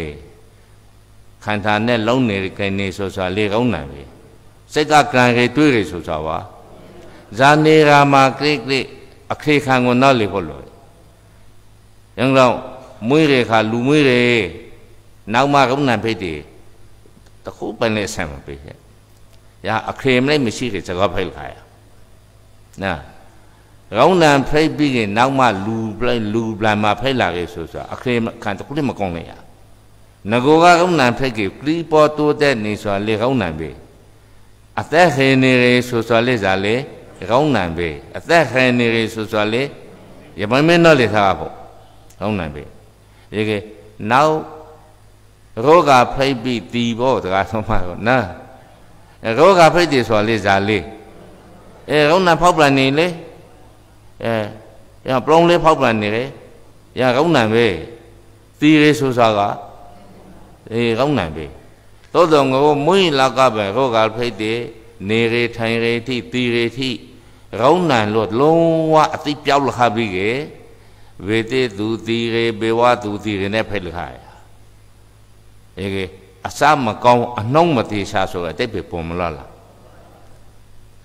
ခန္ဓာနဲ့လုံးနေခိုင်နေဆိုဆိုလေးကုန်းနာပြီစိတ်ကကံရေတွေးရေဆိုဆိုပါဇာနေရာမှာကိကိအခေခံကိုနောက်လေဖို့လို့យ៉ាងឡောင်းမွေးတဲ့အခါလူမွေးတယ်နောက်မှကုန်းနံဖိတ်တယ်တခုပန်လေးဆံမပေးခဲ့ရာအခရေမလေးမရှိတဲ့စကားဖိတ်ခါရနာကောင်းနံဖိတ်ပြီးရင်နောက်မှလူပလိုက်လူပလန်မှာဖိတ်လာခဲ့ဆိုဆိုအခရေခံတခုလည်းမကောင်းလေရငကိုကကောင်းနံဖိတ်ကြီးကလီပေါ်တိုးတဲ့နေဆိုလေကောင်းနံပဲအသက်ခင်နေရေဆိုဆိုလေစားလေကောင်းနံပဲအသက်ခင်နေရေဆိုဆိုလေရမမင်းတော့လေစားဖို့လုံးနိုင်ပြီဒီကေနောက်ရောဂါဖိတ်ပြီးတီဘောတကားဆုံးမှာတော့နာရောဂါဖိတ်တယ်ဆိုတာလေဇာလေးအဲရုံနာဖောက်ပြန်နေလေအဲရပလုံးလေးဖောက်ပြန်နေလေရရုံနာပဲတီရေဆိုစားကအေးရုံနာပဲသို့တော်ငိုမွိလကပဲရောဂါဖိတ်တယ်နေရေထိုင်ရေထိတီရေထိရုံနာလို့လုံးဝအသိပြောက်လခပြီးကေဝေတိသူတိရေဘေဝသူတိရေနဲ့ဖိတ်လိုက်ရအေကေအစာမကောင်းအနှုံးမသေးရှာဆိုရတိတ်ပဲပုံမလားလား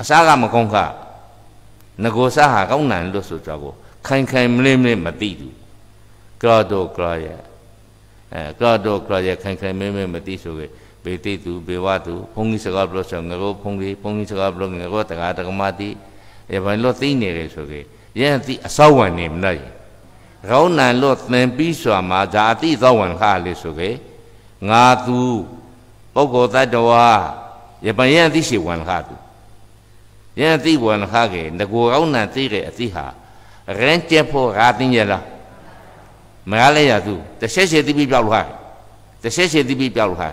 အစာကမကောင်းခငကိုစားဟာကောင်းနိုင်လို့ဆိုတော့ကိုခိုင်ခိုင်မလင်းမလင်းမသိဘူးကြောတော့ကြောရဲ့အဲကြောတော့ကြောရဲ့ခိုင်ခိုင်မင်းမင်းမသိဆိုကေဘေတိသူဘေဝသူဘုန်းကြီးစကားပြောဆိုငါတို့ဘုန်းကြီးဘုန်းကြီးစကားပြောငါတို့တက္ကະတက္ကမတိအဲဘာလို့သိနေလဲဆိုကေရဲ့သိအစောက်ဝင်နေမလားရောင်းနံလွတ်သင်ပြီးစွာမှာဇာတိသောဝန်ခလေးဆိုကေငါသူပုဂ္ဂိုလ်တ attva ယပယံသိရှိဝန်ခသူယံသိဝန်ခကေငကိုရောင်းနံသိတဲ့အသိဟာရင်ကျက်ဖို့ရာသိရလားမရလဲရသူတဆက်ဆက်သိပြီးပြောက်လို့ဟာတဆက်ဆက်သိပြီးပြောက်လို့ဟာ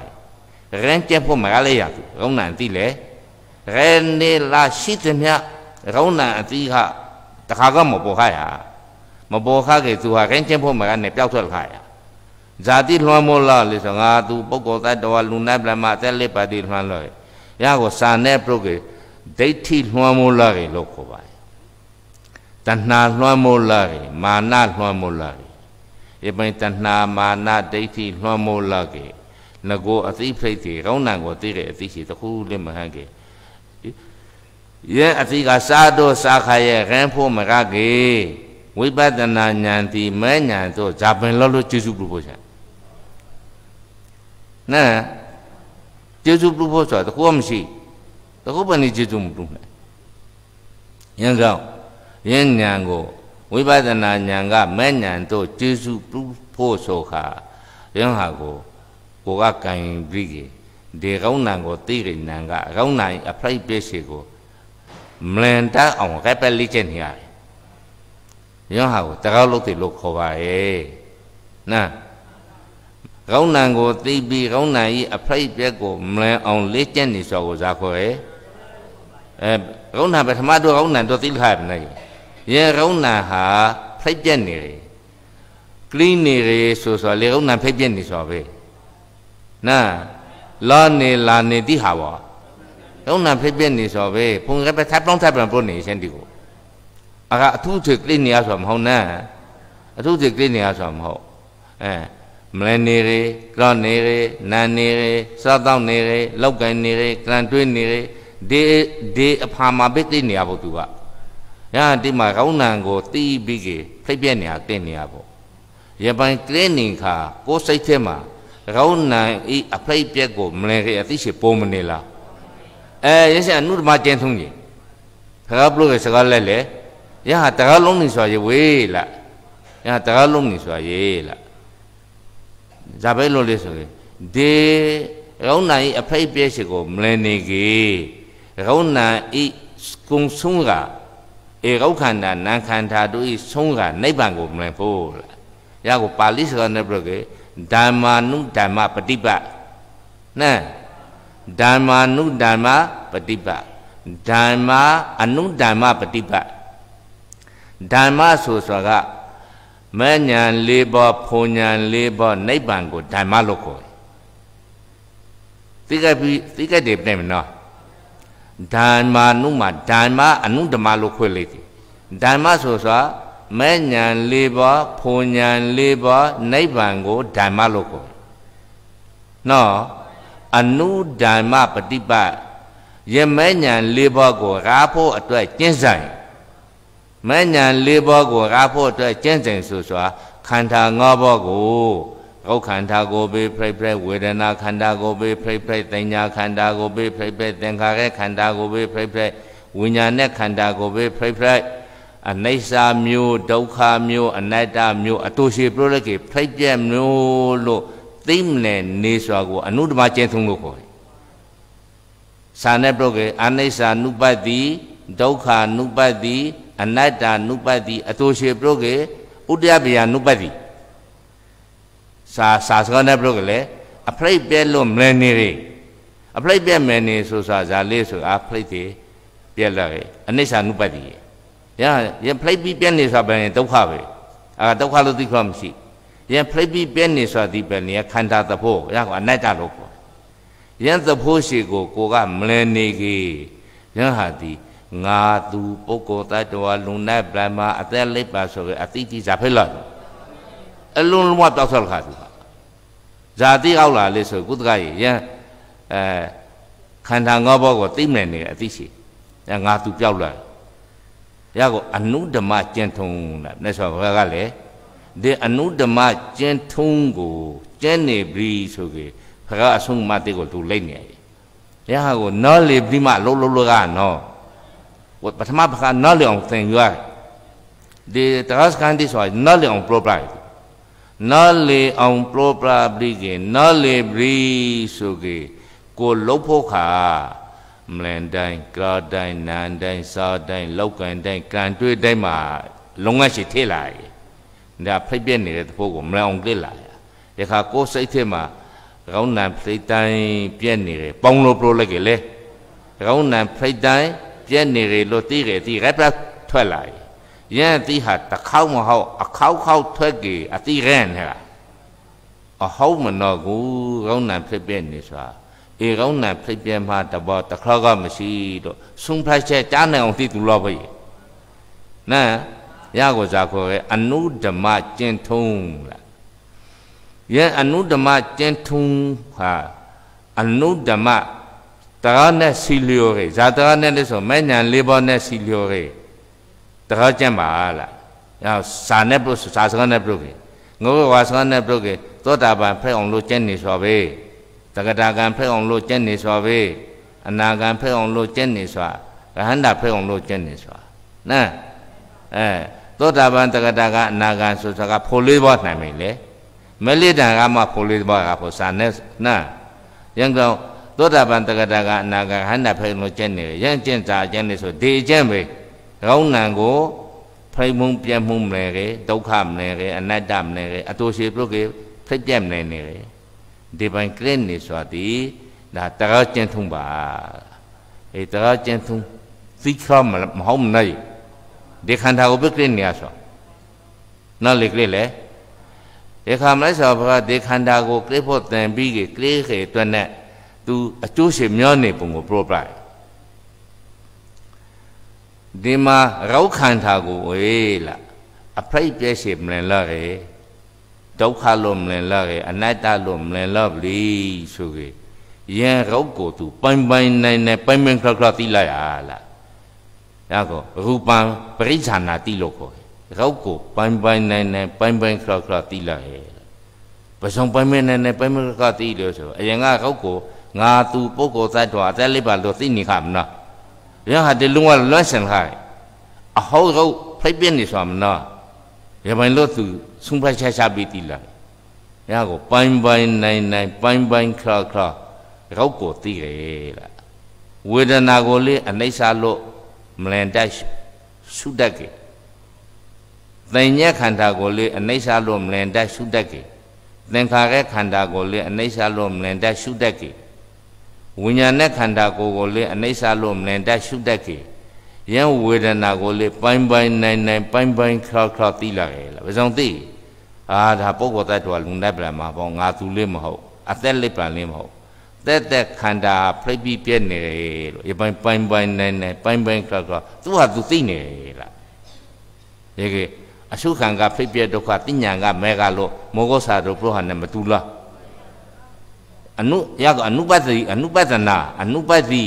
ရင်ကျက်ဖို့မရလဲရသူရောင်းနံသိလေရဲနေလာရှိသည်မြရောင်းနံအသိဟာတခါကမပေါ်ခါရဟာမပေါ်ခခဲ့သူဟာခိုင်းချင်းဖို့မကနေပျောက်ထွက်ခါရဇာတိလွှမ်းမိုးလာလေဆိုငါသူပုဂ္ဂိုလ်သတ္တဝါလူနာပလမအသက်လေးပါတိလွှမ်းလို့ရကိုစာနဲ့ပြုတ်ကေဒိဋ္ဌိလွှမ်းမိုးလာကေလို့ခေါ်ပါတယ်တဏှာလွှမ်းမိုးလာကေမာနလွှမ်းမိုးလာကေဒီပိုင်းတဏှာမာနဒိဋ္ဌိလွှမ်းမိုးလာကေငကိုအသိဖိတ်စီကောင်းနံကိုသိတဲ့အသိရှိတခုလည်းမဟန်ကေရဲအသိကစားတော့စားခါရဲ့ရန်ဖို့မရကေဝိပဿနာဉာဏ်တိမဲဉာဏ်တို့ဇာပင်လောလောကျေစုပြုဖို့ရှာနာကျေစုပြုဖို့ဆိုတာတခုမရှိတခုပဏိကျေစုမပြုနဲ့ယင်းကြောင့်ယင်းဉာဏ်ကိုဝိပဿနာဉာဏ်ကမဲဉာဏ်တို့ကျေစုပြုဖို့ဆိုခါယင်းဟာကိုကိုကကံပြီးကြီးဒီကောင်းနံကိုသိရနံကကောင်းနံအဖိုက်ပစ်စီကိုမလန်တအောင်ကပယ်လိကျနေရတယ်ယောဟန်ကိုတကောက်လုတ်တယ်လို့ခေါ်ပါရဲ့နာကောင်းနံကိုသိပြီးကောင်းနံဤအဖိတ်ပြက်ကိုမလန်အောင်လေ့ကျင့်နေစွာကိုဇာခေါ်ရဲ့အဲကောင်းနံပထမတော့ကောင်းနံတော့သိထားပြန်လိုက်ရေကောင်းနံဟာဖိတ်ပြက်နေတယ်ကလိနေတယ်ဆိုဆိုလေကောင်းနံဖိတ်ပြက်နေစွာပဲနာလာနေလာနေတိဟာပါကောင်းနံဖိတ်ပြက်နေစွာပဲဘုံကပဲထပ်ပေါင်းထပ်ပြန်ပို့နေရှင်ဒီကိုအကအထူးထွေကလစ်နေရဆိုတာမဟုတ်နဲ့အထူးထွေကလစ်နေရဆိုတာမဟုတ်အဲမလနေရေကရနေရေနန်နေရေစားတောက်နေရေလောက်ကန်နေရေကံတွေးနေရေဒီဒီအဖာမှာပဲသိနေရဖို့သူကညာဒီမှာကောင်းနံကိုတီးပြီးကြီးဖိတ်ပြက်နေတာသိနေရဖို့ရပိုင်းကလင်းနေခါကိုယ်စိတ်ထဲမှာကောင်းနံဤအဖိတ်ပြက်ကို မလင်ရေအသိရှိပုံမနေလားအဲရရှိအနုဓမ္မကျင်းဆုံးကြီးခါဘလို့စကားလဲလေရဟတကားလုံးနေဆိုရေဝေးလားရဟတကားလုံးနေဆိုရေလားဇာပဲလို့လေဆိုရင်ဒေရုံနိုင်အဖိတ်ပြည့်ရှိကိုမလည်နေကေရုံနိုင်ဤကုံဆုံးကဧရောခန္ဓာနံခန္ဓာတို့ဤဆုံးကနိဗ္ဗာန်ကိုမလည်ဖို့လားရကိုပါဠိစကားနဲ့ပြောကေဓမ္မာနုဓမ္မပฏิပတ်နဲဓမ္မာနုဓမ္မပฏิပတ်ဓမ္မာအနုဓမ္မပฏิပတ်ဓမ္မဆိုဆိုတာကမဉ္ဇဉ်၄ပါးဖုန်ဉ္ဇဉ်၄ပါးနိဗ္ဗာန်ကိုဓမ္မလို့ခေါ်တယ်သိကပြီသိကတယ်ပြင်မနော်ဓမ္မာနုမှာဓမ္မာအနုဓမ္မလို့ခွဲလိုက်တယ်ဓမ္မဆိုဆိုတာမဉ္ဇဉ်၄ပါးဖုန်ဉ္ဇဉ်၄ပါးနိဗ္ဗာန်ကိုဓမ္မလို့ခေါ်တယ်နော်အနုဓမ္မပฏิပတ်ယမဉ္ဇဉ်၄ပါးကိုရာဖို့အတွက်ကျင့်ဆိုင်မဉ္ဇဉ်၄ဘောကိုရဖို့အတွက်ကျင့်စဉ်ဆိုစွာခန္ဓာ၅ဘောကိုဒုက္ခန္ဓာကိုပဲဖိဖိဝေဒနာခန္ဓာကိုပဲဖိဖိသင်ညာခန္ဓာကိုပဲဖိဖိသင်္ခါရခန္ဓာကိုပဲဖိဖိဝိညာဉ်နဲ့ခန္ဓာကိုပဲဖိဖိအနိစ္စမျိုးဒုက္ခမျိုးအနတ္တမျိုးအတုရှိပရလကေဖိပြက်မျိုးလို့သိမလဲနေစွာကို အနုတ္တမကျင့်သုံးလို့ခေါ်တယ်။စာနဲ့ပရကေအနိစ္စ Anu ပတ္တိဒုက္ခ Anu ပတ္တိအနတ္တာနုပတ္တိအတုရှိပရုကေဥတ္တပယနုပတ္တိစာစာစကားနဲ့ပရုကေလေအဖိတ်ပဲလို့မလဲနေရအဖိတ်ပဲမယ်နေဆိုစာဇာလေးဆိုအဖိတ်တိပြက်လာရအနိစ္စနုပတ္တိရရဖိတ်ပြီးပြက်နေဆိုပဲဒုက္ခပဲအာဒုက္ခလို့သိခွင့်မရှိရဖိတ်ပြီးပြက်နေဆိုဒီပဲနေခန္ဓာသဘောရကအနတ္တလို့ခေါ်ရသဘောရှိကိုကိုကမလဲနေကြီးရဟဟာဒီငါသူပုဂ္ဂိုလ်တ attva လူနဲ့ဗြဟ္မာအသက်လိပ်ပါဆိုပြီးအတိတိဇာဖိလာအလုံးလုံးဝတောက်ဆောက်ခါသူဟာဇာတိအောက်လာလေဆိုကုသကရေရန်အဲခန္ဓာငါးပါးကိုသိမယ်နေအတိရှိငါသူပြောက်လာရကောအနုဓမ္မကျင့်ထုံးလာမြတ်စွာဘုရားကလည်းဒီအနုဓမ္မကျင့်ထုံးကိုကျင့်နေပြီဆိုကြဘုရားအဆုံးမတဲ့ကိုသူလိုက်နေရဟါကိုနော်လေပြီးမှလှုပ်လှုပ်လှုပ်ကနော်ပထမဘကနားလည်အောင်သင်ယူရဒီတရားစကန်ဒီဆိုနားလည်အောင် proper နားလည်အောင် proper ပြီးကနားလည်ပြီးဆိုကေကိုလှုပ်ဖို့ခါမလန်တိုင်းကရာတိုင်းနန်တိုင်းစားတိုင်းလောက်ကန်တိုင်းကန်တွေးတိုင်းမှာလုံငတ်ရှိထိလာရေဒါဖိတ်ပြက်နေတဲ့သဘောကိုမလန်အောင်ကြည့်လာရဒီခါကိုစိတ်ထဲမှာကောင်းနံဖိတ်တိုင်းပြက်နေတယ်ပေါင်းလို့ပလို့လိုက်လေကောင်းနံဖိတ်တိုင်းပြက်နေတယ်လို့သိတယ်သိခဲ့ပြထွက်လာ၏ယံတိဟာတစ်ခေါက်မဟုတ်အခေါက်ခေါက်ထွက်ကြအတိရန်နဲ့လားအဟုတ်မနော်ကူကောင်းနံဖြစ်ပြနေစွာဧကောင်းနံဖြစ်ပြမှာတဘောတခါကမရှိတော့ဆုံးဖတ်ချက်ကြားနိုင်အောင်သိသူလို့ပဲနာရကိုဇာခေါ်ရဲအနုဓမ္မကျင့်ထုံးလားယံအနုဓမ္မကျင့်ထုံးဟာအနုဓမ္မ Terane siliore, zaterane leso menyan libone siliore. Terajan bahala. Ya sane pro sasane pro ke. Ngowo wasane pro ke. To ta ban phe ong lo chen ni so be. Tagada gan phe ong lo chen ni so be. Ana gan phe ong lo chen ni so. Rahanda phe ong lo chen ni so. Na. Eh. To ta ban tagada gan ana gan so sa ga phole bo nai mai le. မလိတံကမှဖိုလေးတပါးကဖို့စာနဲ့နာယံကောင်သောတာပန်တဂတကအနာဂါဟန္တာဖိလို့ကျင့်နေရန်ကျင့်စာကျင့်နေဆိုဒီအကျင့်ပဲကောင်းနံကိုဖိမှုပြတ်မှုမလဲကေဒုက္ခမလဲကေအနတ္တမလဲကေအတုရှိပြုတ်ကေဖိပြတ်မလဲနေကေဒီပိုင်ကရင့်နေစွာတိဒါတရာကျင့်ထုံပါအေတရာကျင့်ထုံသိခမမဟုတ်မနိုင်ဒီခန္ဓာကိုပြုတ်ကရင့်နေရဆိုနော်လေကလေးလေဒီခါမလိုက်ဆိုဘုရားဒီခန္ဓာကိုကလေးဖို့တန်ပြီးကေကလေးခေအတွက်နဲ့သူအကျိုးရှိမျောနေပုံကိုပြောပြတယ်ဒီမှာရောက်ခံတာကိုဝေးလာအဖိတ်ပြည့်ရှိမလင်လာရယ်ဒုက္ခလို့မလင်လာရယ်အနတ္တလို့မလင်လာပြီဆိုကြရန်ရောက်ကိုသူပိုင်ပိုင်နိုင်နိုင်ပိုင်ပိုင်ခရခရတိလိုက်ရလားဒါကောရူပံပရိစ္ဆာနာတိလို့ခေါ်တယ်ရောက်ကိုပိုင်ပိုင်နိုင်နိုင်ပိုင်ပိုင်ခရခရတိလိုက်ရပစုံပိုင်ပိုင်နိုင်နိုင်ပိုင်ပိုင်ခရခရတိလို့ဆိုအရင်ကရောက်ကိုငါသူပုဂ္ဂိုလ်သတ္တဝါအသက်လေးပါလို့သိနေခါမနာဘုရားဟာဒီလုံးဝလွတ်ဆင်ခိုင်းအဟောကောဖိတ်ပြနေဆိုမနာရပိုင်လို့သူဆုံဖတ်ချာချပြီးတီလာဘုရားကိုပိုင်ပိုင်နိုင်နိုင်ပိုင်ပိုင်ခါခါရောက်ကိုသိတယ်လားဝေဒနာကိုလေအနိစ္စလို့မလန်တိုက်ဆုတတ်ကြသင်ညက်ခန္ဓာကိုလေအနိစ္စလို့မလန်တိုက်ဆုတတ်ကြသင်္ခါရခန္ဓာကိုလေအနိစ္စလို့မလန်တိုက်ဆုတတ်ကြဝိညာဉ်နဲ့ခန္ဓာကိုယ်ကိုလေအနိစ္စလို့မလင်တတ်ရှုတတ်ကေယံဝေဒနာကိုလေပိုင်းပိုင်းနိုင်နိုင်ပိုင်းပိုင်းခါခါသိလာရဲ့လားဘယ်ဆောင်သိအာဒါပုဂ္ဂိုလ်တ attva လူနဲ့ပြန်မှာပေါ့ငါသူလေးမဟုတ်အသက်လေးပြန်လေးမဟုတ်တက်တက်ခန္ဓာဖိပြီးပြည့်နေတယ်လို့ယပိုင်းပိုင်းပိုင်းနိုင်နိုင်ပိုင်းပိုင်းခါခါသူဟာသူသိနေလားရေကအရှုခံကဖိပြဒုက္ခတိညာကမေကလို့မောဂောစာတို့ဘုရားနဲ့မတူလားအနုရကအနုပသီအနုပသနာအနုပသီ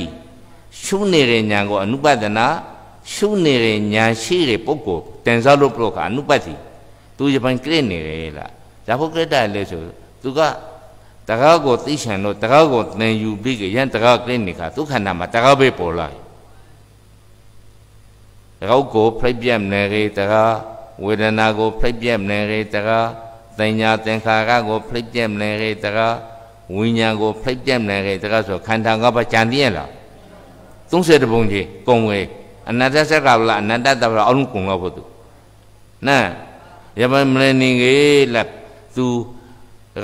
ရှုနေတဲ့ဉာဏ်ကိုအနုပသနာရှုနေတဲ့ဉာဏ်ရှိတဲ့ပုဂ္ဂိုလ်တန်ဆောလို့ပြောတာအနုပသီသူရပိုင်းကြည့်နေတယ်လားဇာဖို့ကြည့်တယ်လေဆိုသူကတကားကိုသိချင်တော့တကားကိုသင်ယူပြီးကြရန်တကားကြည့်နေခါသူခန္ဓာမှာတကားပဲပေါ်လာတကားကိုဖိတ်ပြက်နေကြတကားဝေဒနာကိုဖိတ်ပြက်နေကြတကားသင်ညာသင်္ခါရကိုဖိတ်ပြက်နေကြတကားဝိညာဉ်ကိုဖိတ်ပြက်နေခဲ့တကဆိုခန္ဓာငါးပါးကြံသိရလား30တပုံကြီးကုံဝေအနတ္တစက္ကဗလအနတ္တတဗလအလုံးကုံတော့ဖို့သူနာယပမလနေကြီးလက်သူ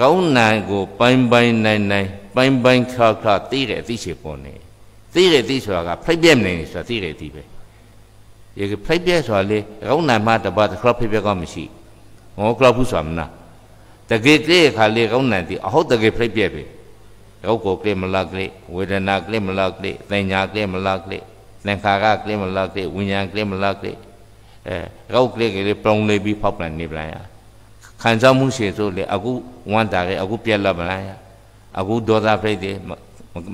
ကောင်းနိုင်ကိုပိုင်ပိုင်နိုင်နိုင်ပိုင်ပိုင်ခါခါသိတယ်သိချေပေါ်နေသိတယ်သိဆိုတာကဖိတ်ပြက်နေဆိုတာသိတယ်သိပဲဒီဖိတ်ပြက်ဆိုတာလေကောင်းနိုင်မှတပါတစ်ခါဖိတ်ပြက်ကမရှိငေါကလောက်ဘူးဆိုတာမနာတကေကလေးခါလေကောင်းနန်တီအဟုတ်တကေဖိတ်ပြက်ပြီရုပ်ကိုကလေးမလကလေးဝေဒနာကလေးမလကလေးသင်ညာကလေးမလကလေးသင်္ခါရကလေးမလကလေးဝိညာဉ်ကလေးမလကလေးအဲရုပ်ကလေးကလေးပုံလေးပြီးဖောက်ပြန်နေပလန်ရခံစားမှုရှိဆိုလေအခုဝမ်းတာလေအခုပြက်လက်ပလန်ရအခုဒေါသဖိတ်တယ်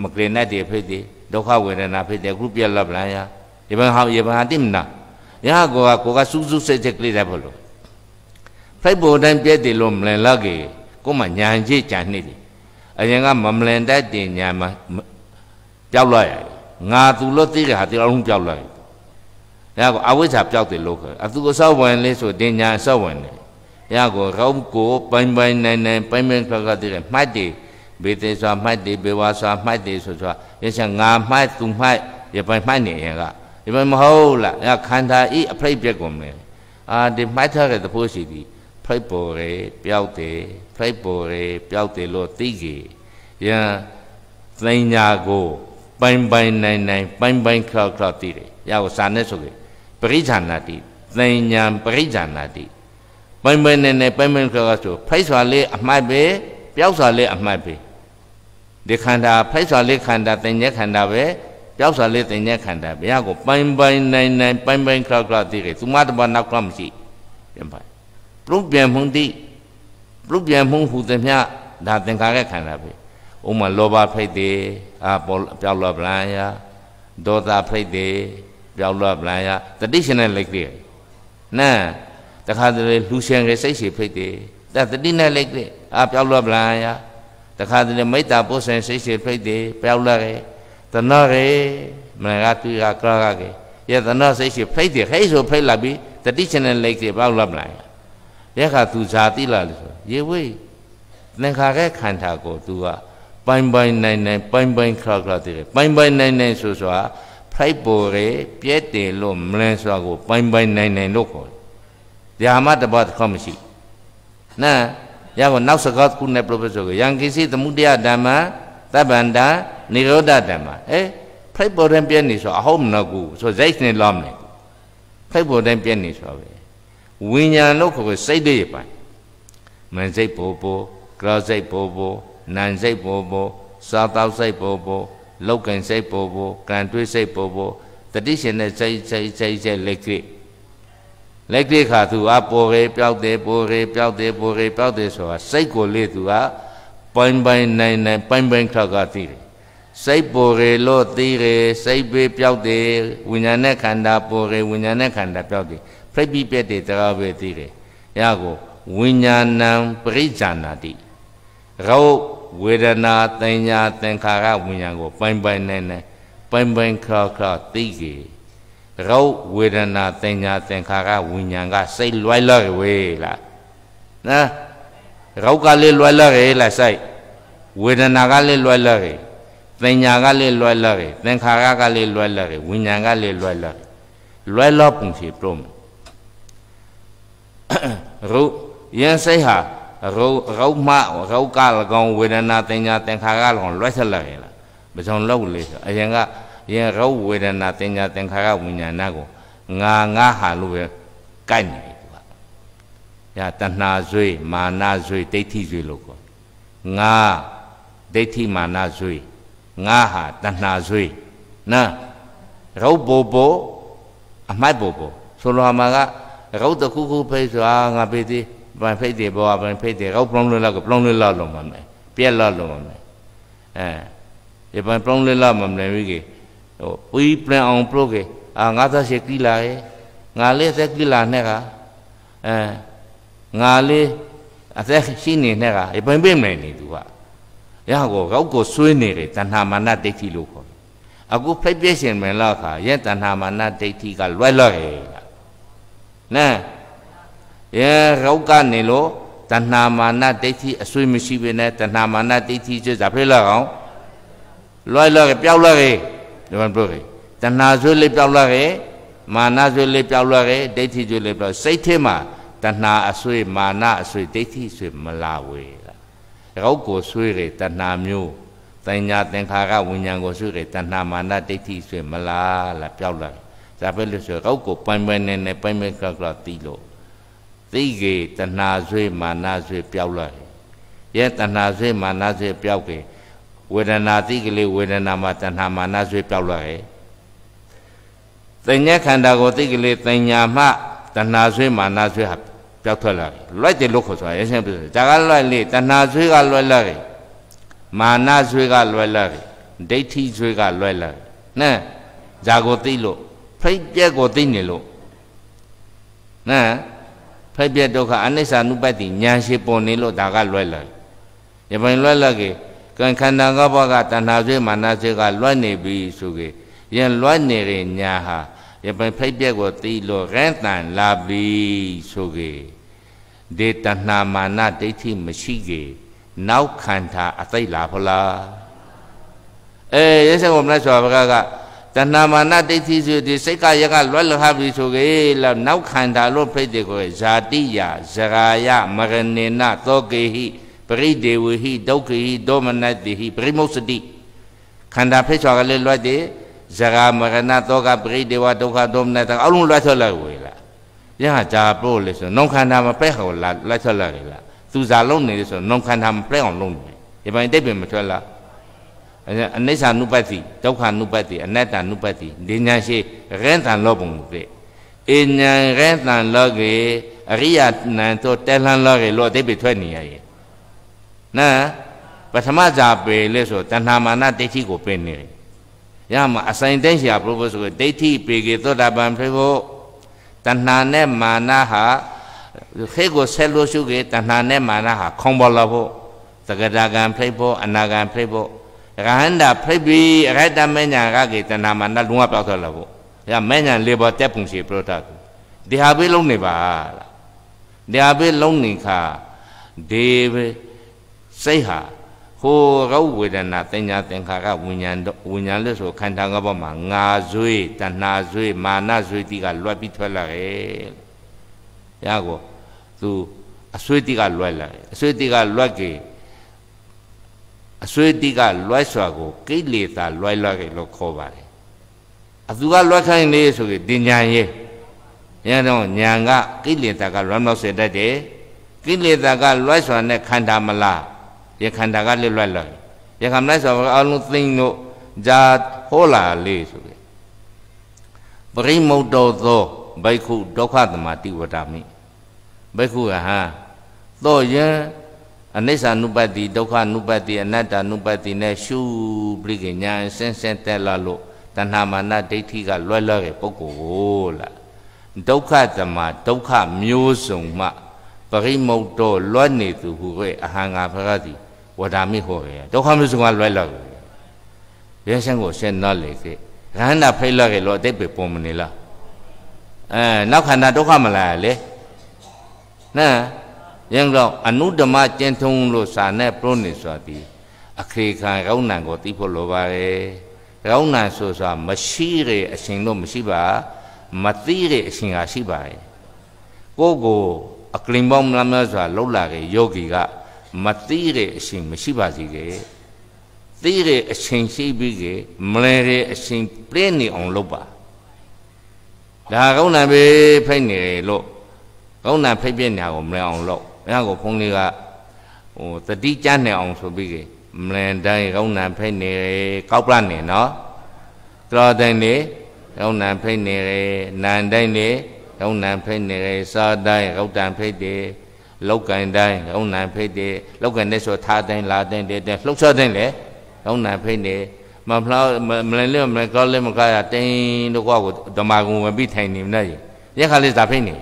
မကလေးနဲ့တည်းဖိတ်တယ်ဒုက္ခဝေဒနာဖိတ်တယ်အခုပြက်လက်ပလန်ရဒီဘန်ဟာဒီဘန်ဟာတိမနာရာကောကကိုကစူးစူးစိတ်စိတ်ကလေးတတ်ဖို့လို့ဖိုက်ပေါ်တိုင်းပြည့်တယ်လို့မလင်လောက်ကြီးကိုမှညာကြီးကြံနေတယ်အရင်ကမမလင်တတ်တင်ညာမှာပျောက်လိုက်ရတယ်ငါသူလို့သိတဲ့ဟာတရားလုံးပျောက်လိုက်ဒါကအဝိဇ္ဇာပျောက်တယ်လို့ခေါ်အသူအစောက်ဝင်လေးဆိုတင်ညာအစောက်ဝင်တယ်ရကိုရောကိုပိုင်ပိုင်နိုင်နိုင်ပိုင်ပိုင်ခါခါတည်းမှတ်တယ်ဘေသေစွာမှတ်တယ်ဘေဝါစွာမှတ်တယ်ဆိုဆိုရချင်ငါမှတ်သူမှတ်ရပိုင်မှတ်နေရင်ကဒီမှာမဟုတ်လားခန္ဓာဤအဖိတ်ပြက်ကုန်မယ်အာဒီမှတ်ထားတဲ့သဘောရှိသည်ဖိုက်ပေါ်တယ်ပျောက်တယ်ဖိုက်ပေါ်တယ်ပျောက်တယ်လို့သိကြီးယံသိညာကိုပိုင်ပိုင်နိုင်နိုင်ပိုင်ပိုင်ခါခါသိတယ်ရအောင်စာနဲ့ဆိုကြပရိဇာနာတိသိညာပရိဇာနာတိပိုင်ပိုင်နိုင်နိုင်ပိုင်ပိုင်ခါခါဆိုဖိုက်စွာလေးအမှတ်ပဲပျောက်စွာလေးအမှတ်ပဲဒီခန္ဓာဖိုက်စွာလေးခန္ဓာသိညာခန္ဓာပဲပျောက်စွာလေးသိညာခန္ဓာဘုရားကိုပိုင်ပိုင်နိုင်နိုင်ပိုင်ပိုင်ခါခါသိတယ်သူမတဘာနောက်ကမရှိပြန်ပါပြုပြန်မှုတိပြုပြန်မှုဟူသည်မြဒါသင်္ခါရခန္ဓာပဲဥမာလောဘဖိတ်တယ်အာပြောက်လောပလန်ယာဒေါသဖိတ်တယ်ပြောက်လောပလန်ယာတတိရှင်နဲ့လိုက်တယ်နာတခါတည်းလူရှင်ရဲ့စိတ်ရှိဖိတ်တယ်တတတိနဲ့လိုက်တယ်အာပြောက်လောပလန်ယာတခါတည်းမေတ္တာပုစံစိတ်ရှိဖိတ်တယ်ပြောက်လောရဲ့တဏှရေမင်္ဂလာတွေ့ရကရကရဲ့တဏှစိတ်ရှိဖိတ်တယ်ဟဲ့ဆိုဖိတ်လာပြီးတတိရှင်နဲ့လိုက်တယ်ပြောက်လောပလန်ယာယက္ခသူဇာတိလာလို့ဆိုရေဝိသင်္ခါရခန္ဓာကို तू ကပိုင်ပိုင်နိုင်နိုင်ပိုင်ပိုင်ခါခါတည်းပိုင်ပိုင်နိုင်နိုင်ဆိုဆိုတာဖိုက်ပေါ်ရပြဲတယ်လို့မလင်းဆိုတာကိုပိုင်ပိုင်နိုင်နိုင်လို့ခေါ်တယ်။ဒါမှတပတ်ခေါမရှိ။နာရကောနောက်စကားခုနဲ့ပရိုဖက်ဆိုကယံကိစီသမုဒယဓမ္မသဗ္ဗန္တာနိရောဓဓမ္မအဲဖိုက်ပေါ်ရင်ပြဲနေဆိုအဟုတ်မနော်ကူဆိုဇိုက်နေလောမနေဖိုက်ပေါ်ရင်ပြဲနေဆိုပဲဝิญญาณလို့ခေါ်ကိုစိတ်တွေပိုင်မန်စိတ်ဘောဘောကရစိတ်ဘောဘောနန်စိတ်ဘောဘောစာတောက်စိတ်ဘောဘောလောက်ကင်စိတ်ဘောဘောကံတွေးစိတ်ဘောဘောတတိရှင်နဲ့စိတ်စိတ်စိတ်စိတ်လက်ကိလက်ကိခါသူအပေါ်ရေပျောက်တယ်ပေါ်ရေပျောက်တယ်ပေါ်ရေပျောက်တယ်ဆိုတာစိတ်ကိုလေသူကပိုင်ပိုင်နိုင်နိုင်ပိုင်ပိုင်ခါကသိတယ်စိတ်ပေါ်ရေလို့သိတယ်စိတ်ပဲပျောက်တယ်ဝိညာဉ်နဲ့ခန္ဓာပေါ်ရေဝိညာဉ်နဲ့ခန္ဓာပျောက်တယ်ဖိတ်ပြီးပြက်တဲ့စကားပဲသိတယ်။ရကိုဝိညာဏံပရိဇာနာတိရုပ်ဝေဒနာသင်ညာသင်္ခါရဝိညာဉ်ကိုပိုင်ပိုင်နိုင်နိုင်ပိုင်ပိုင်ခါခါသိကြရုပ်ဝေဒနာသင်ညာသင်္ခါရဝိညာဉ်ကစိတ်လွိုက်လွယ်ဝေးလားနော်ရုပ်ကလေးလွိုက်လွယ်လားစိတ်ဝေဒနာကလေးလွိုက်လွယ်သင်ညာကလေးလွိုက်လွယ်သင်္ခါရကလေးလွိုက်လွယ်ဝိညာဉ်ကလေးလွိုက်လွယ်လွိုက်လွပုံဖြစ်တော့ရုပ်ယဉ်စိတ်ဟာရုပ်ရုပ်မရုပ်က၎င်းဝေဒနာသင်ညာသင်္ခါရက၎င်းလွတ်ဆက်လာရင်လားမကြောင်လောက်လေအရင်ကယင်ရုပ်ဝေဒနာသင်ညာသင်္ခါရဝိညာဏကိုငါငါဟာလို့ပဲကိုက်နေတယ်ကွာ။ညာတဏှာဇွေ မာနဇွေဒိဋ္ဌိဇွေလို့ခေါ်။ငါဒိဋ္ဌိမာနဇွေငါဟာတဏှာဇွေနာရုပ်ဘောဘောအမိုက်ဘောဘောဆိုလိုမှာကရုပ်တခုခုဖိတ်စွာငါဖိတ်သေးဗန်ဖိတ်သေးဘောဗန်ဖိတ်သေးရုပ်ပလုံလွတ်လောက်ပလုံလွတ်လောက်လုံးမမယ်ပြက်လောက်လုံးမမယ်အဲဒီဗန်ပလုံလွတ်လောက်မမယ်ဝိကေဟိုပီးပလန်အောင်ပရိုကေအာငါသရှိကီလာရဲ့ငါလေးသက်ကီလာနဲ့ကအဲငါလေးအသက်ရှိနေနဲ့ကဗန်ပိမနေနေသူကရဟကိုရောက်ကိုဆွေးနေတယ်တဏှာမာနဒိဋ္ဌိလို့ခေါ်တယ်အခုဖိတ်ပြရှင်မလားခါရဲ့တဏှာမာနဒိဋ္ဌိကလွဲ့လွဲ့နဲရဲရောကနေလို့တဏှာမာနဒိဋ္ဌိအဆွေးမရှိပဲနဲ့တဏှာမာနဒိဋ္ဌိကျဇာဖိလောက်အောင်လွိုက်လောက်ပျောက်လောက်ရေဒီမှာပြောရေတဏှာဆွေးလေးပျောက်လောက်ရေမာနဆွေးလေးပျောက်လောက်ရေဒိဋ္ဌိဆွေးလေးပျောက်စိတ်ထဲမှာတဏှာအဆွေးမာနအဆွေးဒိဋ္ဌိဆွေးမလာဝေလားရောကိုဆွေးရေတဏှာမျိုးတဏှာသင်္ခါရဝိညာဉ်ကိုဆွေးရေတဏှာမာနဒိဋ္ဌိဆွေးမလာလားပျောက်လောက်ဒါပဲလို့ဆိုကောက်ကိုပိုင်ပိုင်နဲ့နဲ့ပိုင်ပိုင်ကကတီးလို့သိကေတဏှာဆွေးမာနဆွေးပျောက်လာရဲ့တဏှာဆွေးမာနဆွေးပျောက်ကေဝေဒနာသိကလေးဝေဒနာမှာတဏှာမာနဆွေးပျောက်လာရဲ့သင်္ညခန္ဓာကိုသိကလေးသင်ညာမှတဏှာဆွေးမာနဆွေးဟာပျောက်ထွက်လာပြီလွတ်တယ်လို့ခေါ်ဆိုတာရဲ့ဆင်းပြီဒါကလွတ်လေတဏှာဆွေးကလွတ်လာပြီမာနဆွေးကလွတ်လာပြီဒိဋ္ဌိဆွေးကလွတ်လာပြီနဲဇာကိုသိလို့ဖိတ်ပြက်ကိုသိနေလို့နာဖိတ်ပြက်ဒုက္ခအနိစ္စ అను ပတ္တိညာရှိပေါ်နေလို့ဒါကလွယ်လွယ်ယပိုင်လွယ်လွယ်ကေကံခန္ဓာငါးပါးကတဏှာဆွေးမာနဆွေးကလွတ်နေပြီဆိုကေယင်လွတ်နေတဲ့ညာဟာယပိုင်ဖိတ်ပြက်ကိုသိလို့ရန်တန်လာပြီဆိုကေဒေတဏှာမာနဒိဋ္ဌိမရှိကေနောက်ခန္ဓာအသိလာဖလားအဲရေစံကိုမလဲဆိုပါကကတဏမာနဒိဋ္ဌိဆိုဒီစိတ်ကယကလွတ်လဟပြီဆိုကေလောက်နောက်ခန္ဓာလို့ဖိတ်တယ်ကိုဇာတိယဇဂာယမရဏေနသောကေဟိပရိဒေဝဟိဒုက္ခိဒေါမနတိဟိပရိမုစတိခန္ဓာဖိတ်ချော်ကလေးလွတ်တယ်ဇဂာမရဏသောကပရိဒေဝဒုက္ခဒေါမနတအလုံးလွတ်ထွက်လာဝေလားယဟဇာပို့လေဆိုနောင်ခန္ဓာမပဲ့ဟောလာလွတ်ထွက်လာလေလားသူဇာလုံးနေလေဆိုနောင်ခန္ဓာမပဲ့အောင်လုံးနေဒီပိုင်းတိတ်ပင်မထွက်လားအနိစ္စ అను ပတ္တိဒုက္ခ అను ပတ္တိအနတ္တ అను ပတ္တိဒီညာရှိရင်းတန်လောပုံမှုတဲ့အေညာရင်းတန်လောကေအရိယနံသောတဲလှန်လောကေလောအတိပိထွက်နေရရဲ့နာပထမဇာပေလေဆိုတဏှာမာနဒိဋ္ဌိကိုပင်နေတယ်ရမှာအဆိုင်တန်းရှာဘုရားဆိုဒိဋ္ဌိပေကေသောတာပန်ဖြစ်ဖို့တဏှာနဲ့မာနဟာခေကိုဆဲလို့ရှုကေတဏှာနဲ့မာနဟာခုံပေါ်လာဖို့သကတာကံဖြစ်ဖို့အနာကံဖြစ်ဖို့ရဟန္တာဖိပိအရဟတမညာကကေတဏမန္တလုံးဝပျောက်သွားလို့ပေါ့။ဒါမညာလေဘောတက်ပုံစီပရောတာကိုဒီဟာပေးလုံးနေပါလား။ဒီဟာပေးလုံးနေခါဒေဝစိတ်ဟာဟိုရောဝေဒနာတင်ညာသင်္ခါကဝิญညာဝิญညာလို့ဆိုခန္ဓာငါးပါးမှာငါဇွေတဏှာဇွေ မာနဇွေတိကလွတ်ပြီးထွက်လာတယ်။ရကောသူအဆွေတိကလွတ်လာတယ်။အဆွေတိကလွတ်ကြအဆွေတိကလွှဲစွာကို ကိလေသာလွှဲလွှဲကိလို့ခေါ်ပါတယ်အသူကလွှဲခိုင်းလေဆိုရင်တင်ညာရဲ့ညံတော့ညာကကိလေသာကလွှမ်းလို့စေတတ်တယ်ကိလေသာကလွှဲစွာနဲ့ခန္ဓာမလားယခန္ဓာကလွှဲလွှဲလွှဲယခန္ဓာဆိုအလုံးသိမ့်လို့ဇာဟောလာလေဆိုရင်ပရိမုတ်တော်သောဘိက္ခုဒုက္ခသမာတိဝတ္တမိဘိက္ခုဟာသောယံအနိစ္စ ानु ပတ္တိဒုက္ခ ानु ပတ္တိအနတ္တ ानु ပတ္တိနဲ့ရှုပြီးခင်ညာဆင်းဆင်းတက်လာလို့တဏှာမာနဒိဋ္ဌိက လွဲ့လွဲ့ရဲ့ပုဂ္ဂိုလ်ကိုလားဒုက္ခသမဒုက္ခမျိုးစုံမှပရိမုတ်တော်လွတ်နေသူဟုရဲ့အဟံငါဖရတိဝဒာမိဟောရေဒုက္ခမျိုးစုံကလွဲ့လွဲ့ရဲ့ရှင်ကိုရှင်နော်လေကရဟန္တာဖိတ်လွဲ့ရဲ့လို့အတိတ်ပဲပုံမနေလားအဲနောက်ခန္ဓာဒုက္ခမလားလေနော်ရင်ကောင်အနုဓမ္မကျင့်ထုံးလို့စာနဲ့ပြုံးနေစွာပြီးအခေခံကောင်းနံကိုသိဖို့လိုပါတယ်ကောင်းနံဆိုစွာမရှိတဲ့အရှင်တို့မရှိပါမသိတဲ့အရှင်ဟာရှိပါတယ်ကိုယ့်ကိုအကလင်ပေါင်းများများစွာလှုပ်လာတဲ့ယောဂီကမသိတဲ့အရှင်မရှိပါစေခဲ့သိတဲ့အရှင်ရှိပြီးကမလဲတဲ့အရှင်ပြည့်နေအောင်လုပ်ပါဒါကောင်းနံပဲဖိတ်နေလို့ကောင်းနံဖိတ်ပြနေတာကိုမလဲအောင်လုပ်ဘုရားကိုဘုန်းလေးကဟိုတတိကြနေအောင်ဆိုပြီးကမလန်တိုင်းကောင်းနံဖိတ်နေကောက်ပလနေနော်တော်တိုင်းနေကောင်းနံဖိတ်နေနန်တိုင်းနေကောင်းနံဖိတ်နေစားတိုင်းကောက်တံဖိတ်တယ်လောက်ကန်တိုင်းကောင်းနံဖိတ်တယ်လောက်ကန်နဲ့ဆိုထားတိုင်းလာတိုင်းတဲ့လှုပ်ရှားတိုင်းလေကောင်းနံဖိတ်နေမဖလားမလန်လေးမလန်ကောက်လေးမကားရတင်းတို့ကောဓမ္မကုံဝင်ပြီးထိုင်နေမနဲ့ရခါလေးသာဖိတ်နေ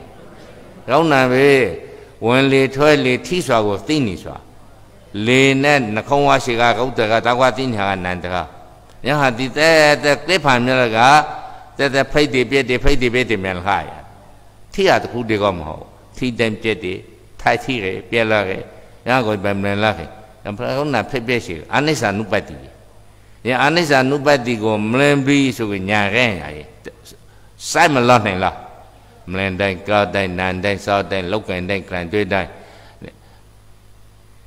ကောင်းနံပဲဝင်လေထွက်လေထိစွာကိုသိနေစွာလေနဲ့နှခုံးဝါရှိကဂௌတကတကွာသိညာကနန္တကယဟတိတဲတဲကိဖာမြလကတဲတဲဖိတ်တိပြည့်တိဖိတ်တိပြည့်တိမြလခရထိရတခုတေကမဟုတ်ထိတန်ပြည့်တိထိုက်ထိရပြဲလာရယကိုဗမလလာခဘုရားနာဖိတ်ပြည့်ရှိအနိစ္စနုပတိယအနိစ္စနုပတိကိုမလင်ပြီးဆိုကညာခဲရစိုက်မလော့နိုင်လားမလင်တိုင်းကားတိုင်းနန်တိုင်းစားတိုင်းလောက်ကင်တိုင်းကလန်တွေးတိုင်း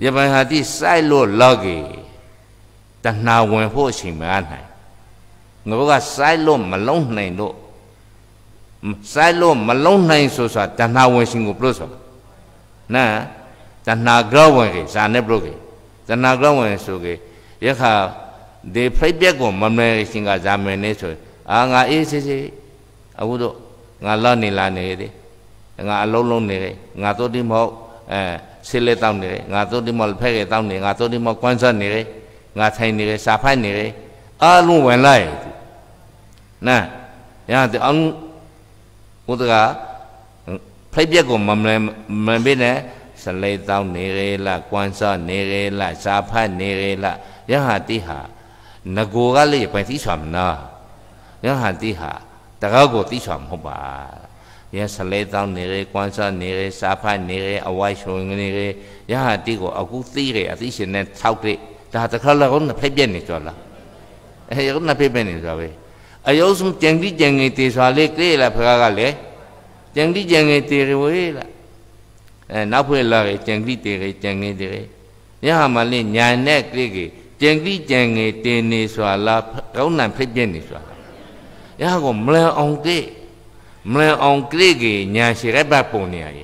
ယပန်ဟာတိစိုက်လို့လောက်ကြီးတဏှာဝင်ဖို့အချိန်မအားနိုင်ငါကစိုက်လို့မလုံးနိုင်လို့စိုက်လို့မလုံးနိုင်ဆိုဆိုတာတဏှာဝင်ရှင်ကိုပြုလို့ဆိုတာနာတဏှာကြောက်ဝင်ကြီးဇာနဲ့ပြုလို့ကြီးတဏှာကြောက်ဝင်ဆိုကြီးယခါဒီဖိတ်ပြက်ကိုမမဲရှင်ကဇာမယ်နေဆိုအာငါအေးစစ်စစ်အခုတော့ငါလော့နေလာနေတယ်ငါအလုံးလုံးနေတယ်ငါသောတိမဟုတ်အဲဆေးလက်တောက်နေတယ်ငါသောတိမဟုတ်ဖဲ့ရတောက်နေငါသောတိမဟုတ်ကွမ်းဆက်နေတယ်ငါထိုင်နေတယ်စာဖတ်နေတယ်အလုံးဝင်လိုက်နာရာတအောင်ဘုဒ္ဓကဖိတ်ပြက်ကိုမမမပြင်းနဲ့စလေတောင်းနေရေလားကွမ်းစောနေရေလားစာဖတ်နေရေလားယဟတိဟာငโกကလေးပဲသိချာမနာယဟတိဟာတကောက်ကိုသိစွာမဟုတ်ပါရဆလဲတောင်းနေရဲ၊ကွမ်းစားနေရဲ၊စားဖတ်နေရဲ၊အဝိုင်းရှင်နေရဲရဟတိကိုအခုသိတဲ့အသိရှင်နဲ့ထောက်တဲ့ဒါတခါလောက်နှစ်ဖက်ပြက်နေကြလားအဲရုံနှစ်ဖက်ပြက်နေကြပဲအယုစုကြံတိကြံငယ်တေစွာလေးကြည့်လာဖခါကလည်းကြံတိကြံငယ်တေရွေးလာအဲနောက်ဖွဲ့လာကြံတိတေရကြံငယ်တေရဟမလေးညာနဲ့ကြည့်ကြံတိကြံငယ်တေနေစွာလားကောင်းနံဖက်ပြက်နေစွာလား야하고물론엉게물론엉게게냐시레바쁘냐예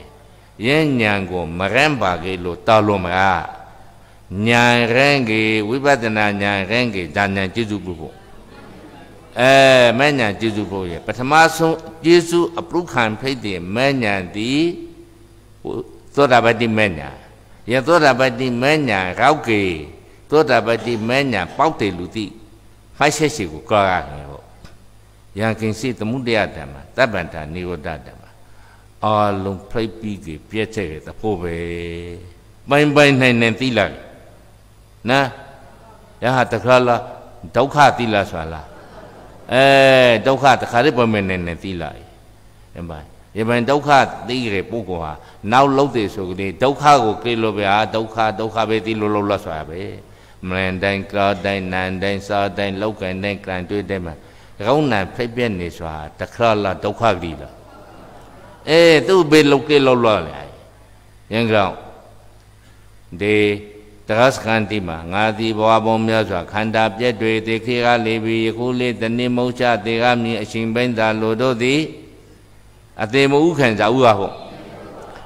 옛냥고마렘바게로따로마냐랭게위바드나냐랭게단난지주부고အဲမဲ့ညာကျေစုဖို့ရပထမဆုံးကျေစုအပုခံဖိတ်တယ်မဲ့ညာဒီသောတာပတိမဲ့ညာယသောတာပတိမဲ့ညာရောက်ကေသောတာပတိမဲ့ညာပေါက်တယ်လူတိဖိုက်ဆက်စီကိုကောရတယ်ဟောယာကင်စီသမှုတရားဓမ္မတပ်ပန္တာနိဝဒဓမ္မအလုံးဖိတ်ပြီးကြပြည့်တဲ့တဖို့ပဲပိုင်ပိုင်နိုင်နိုင်သိလိုက်နာယဟတခါလာဒုက္ခသိလားဆိုလားအဲဒုက္ခတခါတည်းပေါ်မယ်နိုင်နိုင်သိလိုက်အမှန်ယမန်ဒုက္ခသိရပုဂ္ဂိုလ်ဟာနောက်လုံးတယ်ဆိုကြတဲ့ဒုက္ခကိုကြည့်လို့ပဲဟာဒုက္ခဒုက္ခပဲသိလို့လို့လွတ်သွားပဲမလန်တိုင်းကလာတိုင်းနန်တိုင်းစားတိုင်းလောက်ကန်တိုင်းကံတွေ့တဲ့မှာကောင်းနံဖိတ်ပြက်နေစွာတခရလာဒုက္ခကတိလာအဲသူ့ဘေးလောကေလောလောလေရင်ကြောင်ဒီတရားစခန္တိမှာငါသည်ဘဝပေါင်းများစွာခန္ဓာပြက်တွေတေခေကလေးပြီးယခုလေးတနည်းမုတ်ချတေကမြင်အရှင်ပိန်းသာလိုတို့သည်အသေးမဥခံစားဥပါဟုတ်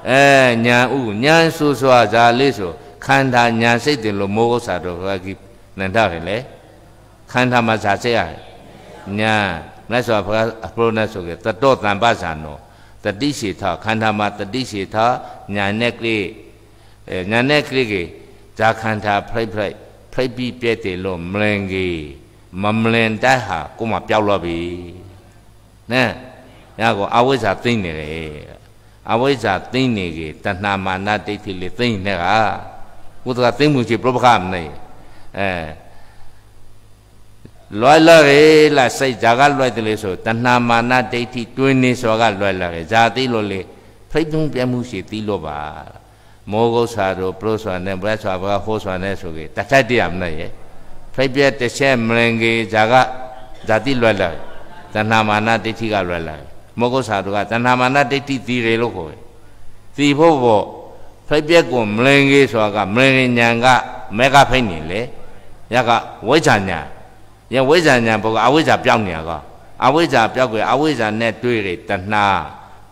အဲညာဥညာဆူဆွာဇာလေးဆိုခန္ဓာညာစိတ်တယ်လို့မောဟစာတော်ကနန္ဒရယ်လေခန္ဓာမှာဇာစိတ်ရတယ်ညာမြတ်စွာဘုရားအပရောနဆိုခဲ့တတောတံပဇာနောတတိရှိထခန္ဓာမှာတတိရှိထညာနဲ့ကလေးညာနဲ့ကလေးကဇာခန္ဓာဖိတ်ဖိတ်ဖိတ်ပြီးပြည့်တယ်လို့မလင်ကြီးမမလင်တိုက်ဟာကိုမပျောက်တော့ပြီနဲ့ညာကောအဝိဇ္ဇာသိမ့်နေတယ်အဝိဇ္ဇာသိမ့်နေကြီးတဏှာမာနဒိဋ္ဌိလေးသိမ့်နေတာဘုရားသိမ့်မှုရှိပြပခမနေအဲလွယ်လွယ်ပဲလားစိတ်ဇာက လွယ်တယ်လေဆိုတဏှာမာနဒိဋ္ဌိတွင်းနေဆိုတာက လွယ်လွယ်ပဲဇာတိလို့လေဖိတ်သုံးပြမှုရှိသီလို့ပါမောဂုတ်စာတို့ပရုစွာနဲ့ဘရစွာဘကဟောစွာနဲ့ဆိုကြတထက်တရမနဲ့ရေဖိတ်ပြတစ်ချက်မရင်ကြီးဇာကဇာတိလွယ်လွယ်တဏှာမာနဒိဋ္ဌိကလွယ်လွယ်မောဂုတ်စာတို့ကတဏှာမာနဒိဋ္ဌိသီတယ်လို့ခေါ်တယ်သီဖို့ပေါ့ဖိတ်ပြကိုမရင်ကြီးဆိုတာကမရင်ဉဏ်ကမဲကဖိတ်နေလေရကဝိဇ္ဇာဉဏ်။ယဝိဇ္ဇာဉာဏ်ပုဂ္ဂိုလ်အဝိဇ္ဇာပြောက်နေတာကအဝိဇ္ဇာပြောက်ွယ်အဝိဇ္ဇာနဲ့တွေ့ရတဏှာ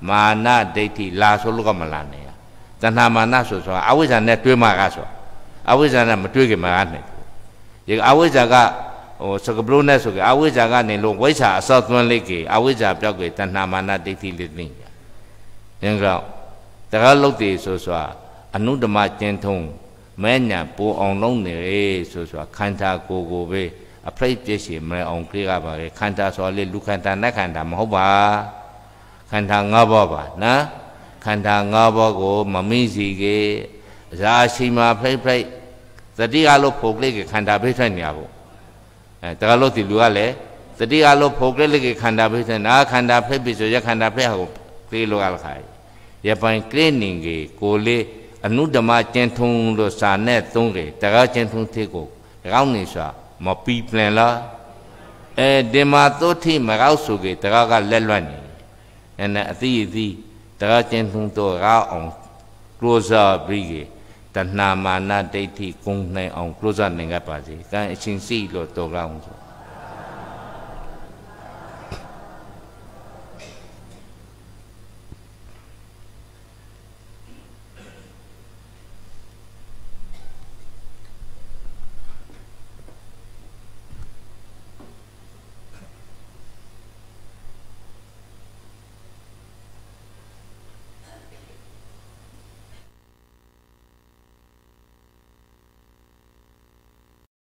မာနဒိဋ္ဌိလာဆိုလို့ကမလာနဲ့။တဏှာမာနဆိုဆိုတာအဝိဇ္ဇာနဲ့တွေ့မှာကဆိုအဝိဇ္ဇာနဲ့မတွေ့ခင်မှာကနေ။ဒီအဝိဇ္ဇာကဟိုစကပလုံးနဲ့ဆိုကြအဝိဇ္ဇာကနေလို့ဝိဇ္ဇာအစောသွန်းလိုက်ကေအဝိဇ္ဇာပြောက်ွယ်တဏှာမာနဒိဋ္ဌိလေးသိညာ။ရင်ကြောင့်တကားလုတ်တည်ဆိုဆိုတာအနုတ္တမကျင့်ထုံးမဲညာပူအောင်လုံးနေဆိုဆိုတာခန္ဓာကိုယ်ကိုပဲအဖိတ်ပြည့်ရှင်မရအောင်ခေးကပါလေခန္ဓာဆိုလေလူခန္ဓာနတ်ခန္ဓာမဟုတ်ပါခန္ဓာ၅ပါးပါနော်ခန္ဓာ၅ပါးကို မမိစီကေအစာရှိမှဖိတ်ဖိတ်တတိအားလို့ဖို့ကလေးကခန္ဓာဖိတ်ဆိုင်နေရဖို့အဲတကလို့ဒီလူကလည်းတတိအားလို့ဖို့ကလေးကခန္ဓာဖိတ်ဆိုင်နာခန္ဓာဖိတ်ပြီဆိုရခန္ဓာဖိတ်ဟာကိုကလေးလောကလခိုင်ရပိုင်ကလေးနင်ကေကိုလေးအနုဓမ္မကျင့်ထုံးလို့စာနဲ့သုံးကေတကားကျင့်ထုံးသေးကိုတကောင်းနေစွာမပီပလင်လားအဲဒီမှာသုထိမကောက်ဆိုကေတကားကလက်လွတ်နေအဲ့နဲ့အသီးအသီးတကားကျင်းထုံတော့ရအောင်ကလောဇာပြီးကေတဏမာနဒိဋ္ဌိကုံနိုင်အောင်ကလောဇာနိုင်ကပါစေကံအချင်းစီလို့တော်ကောင်းဆို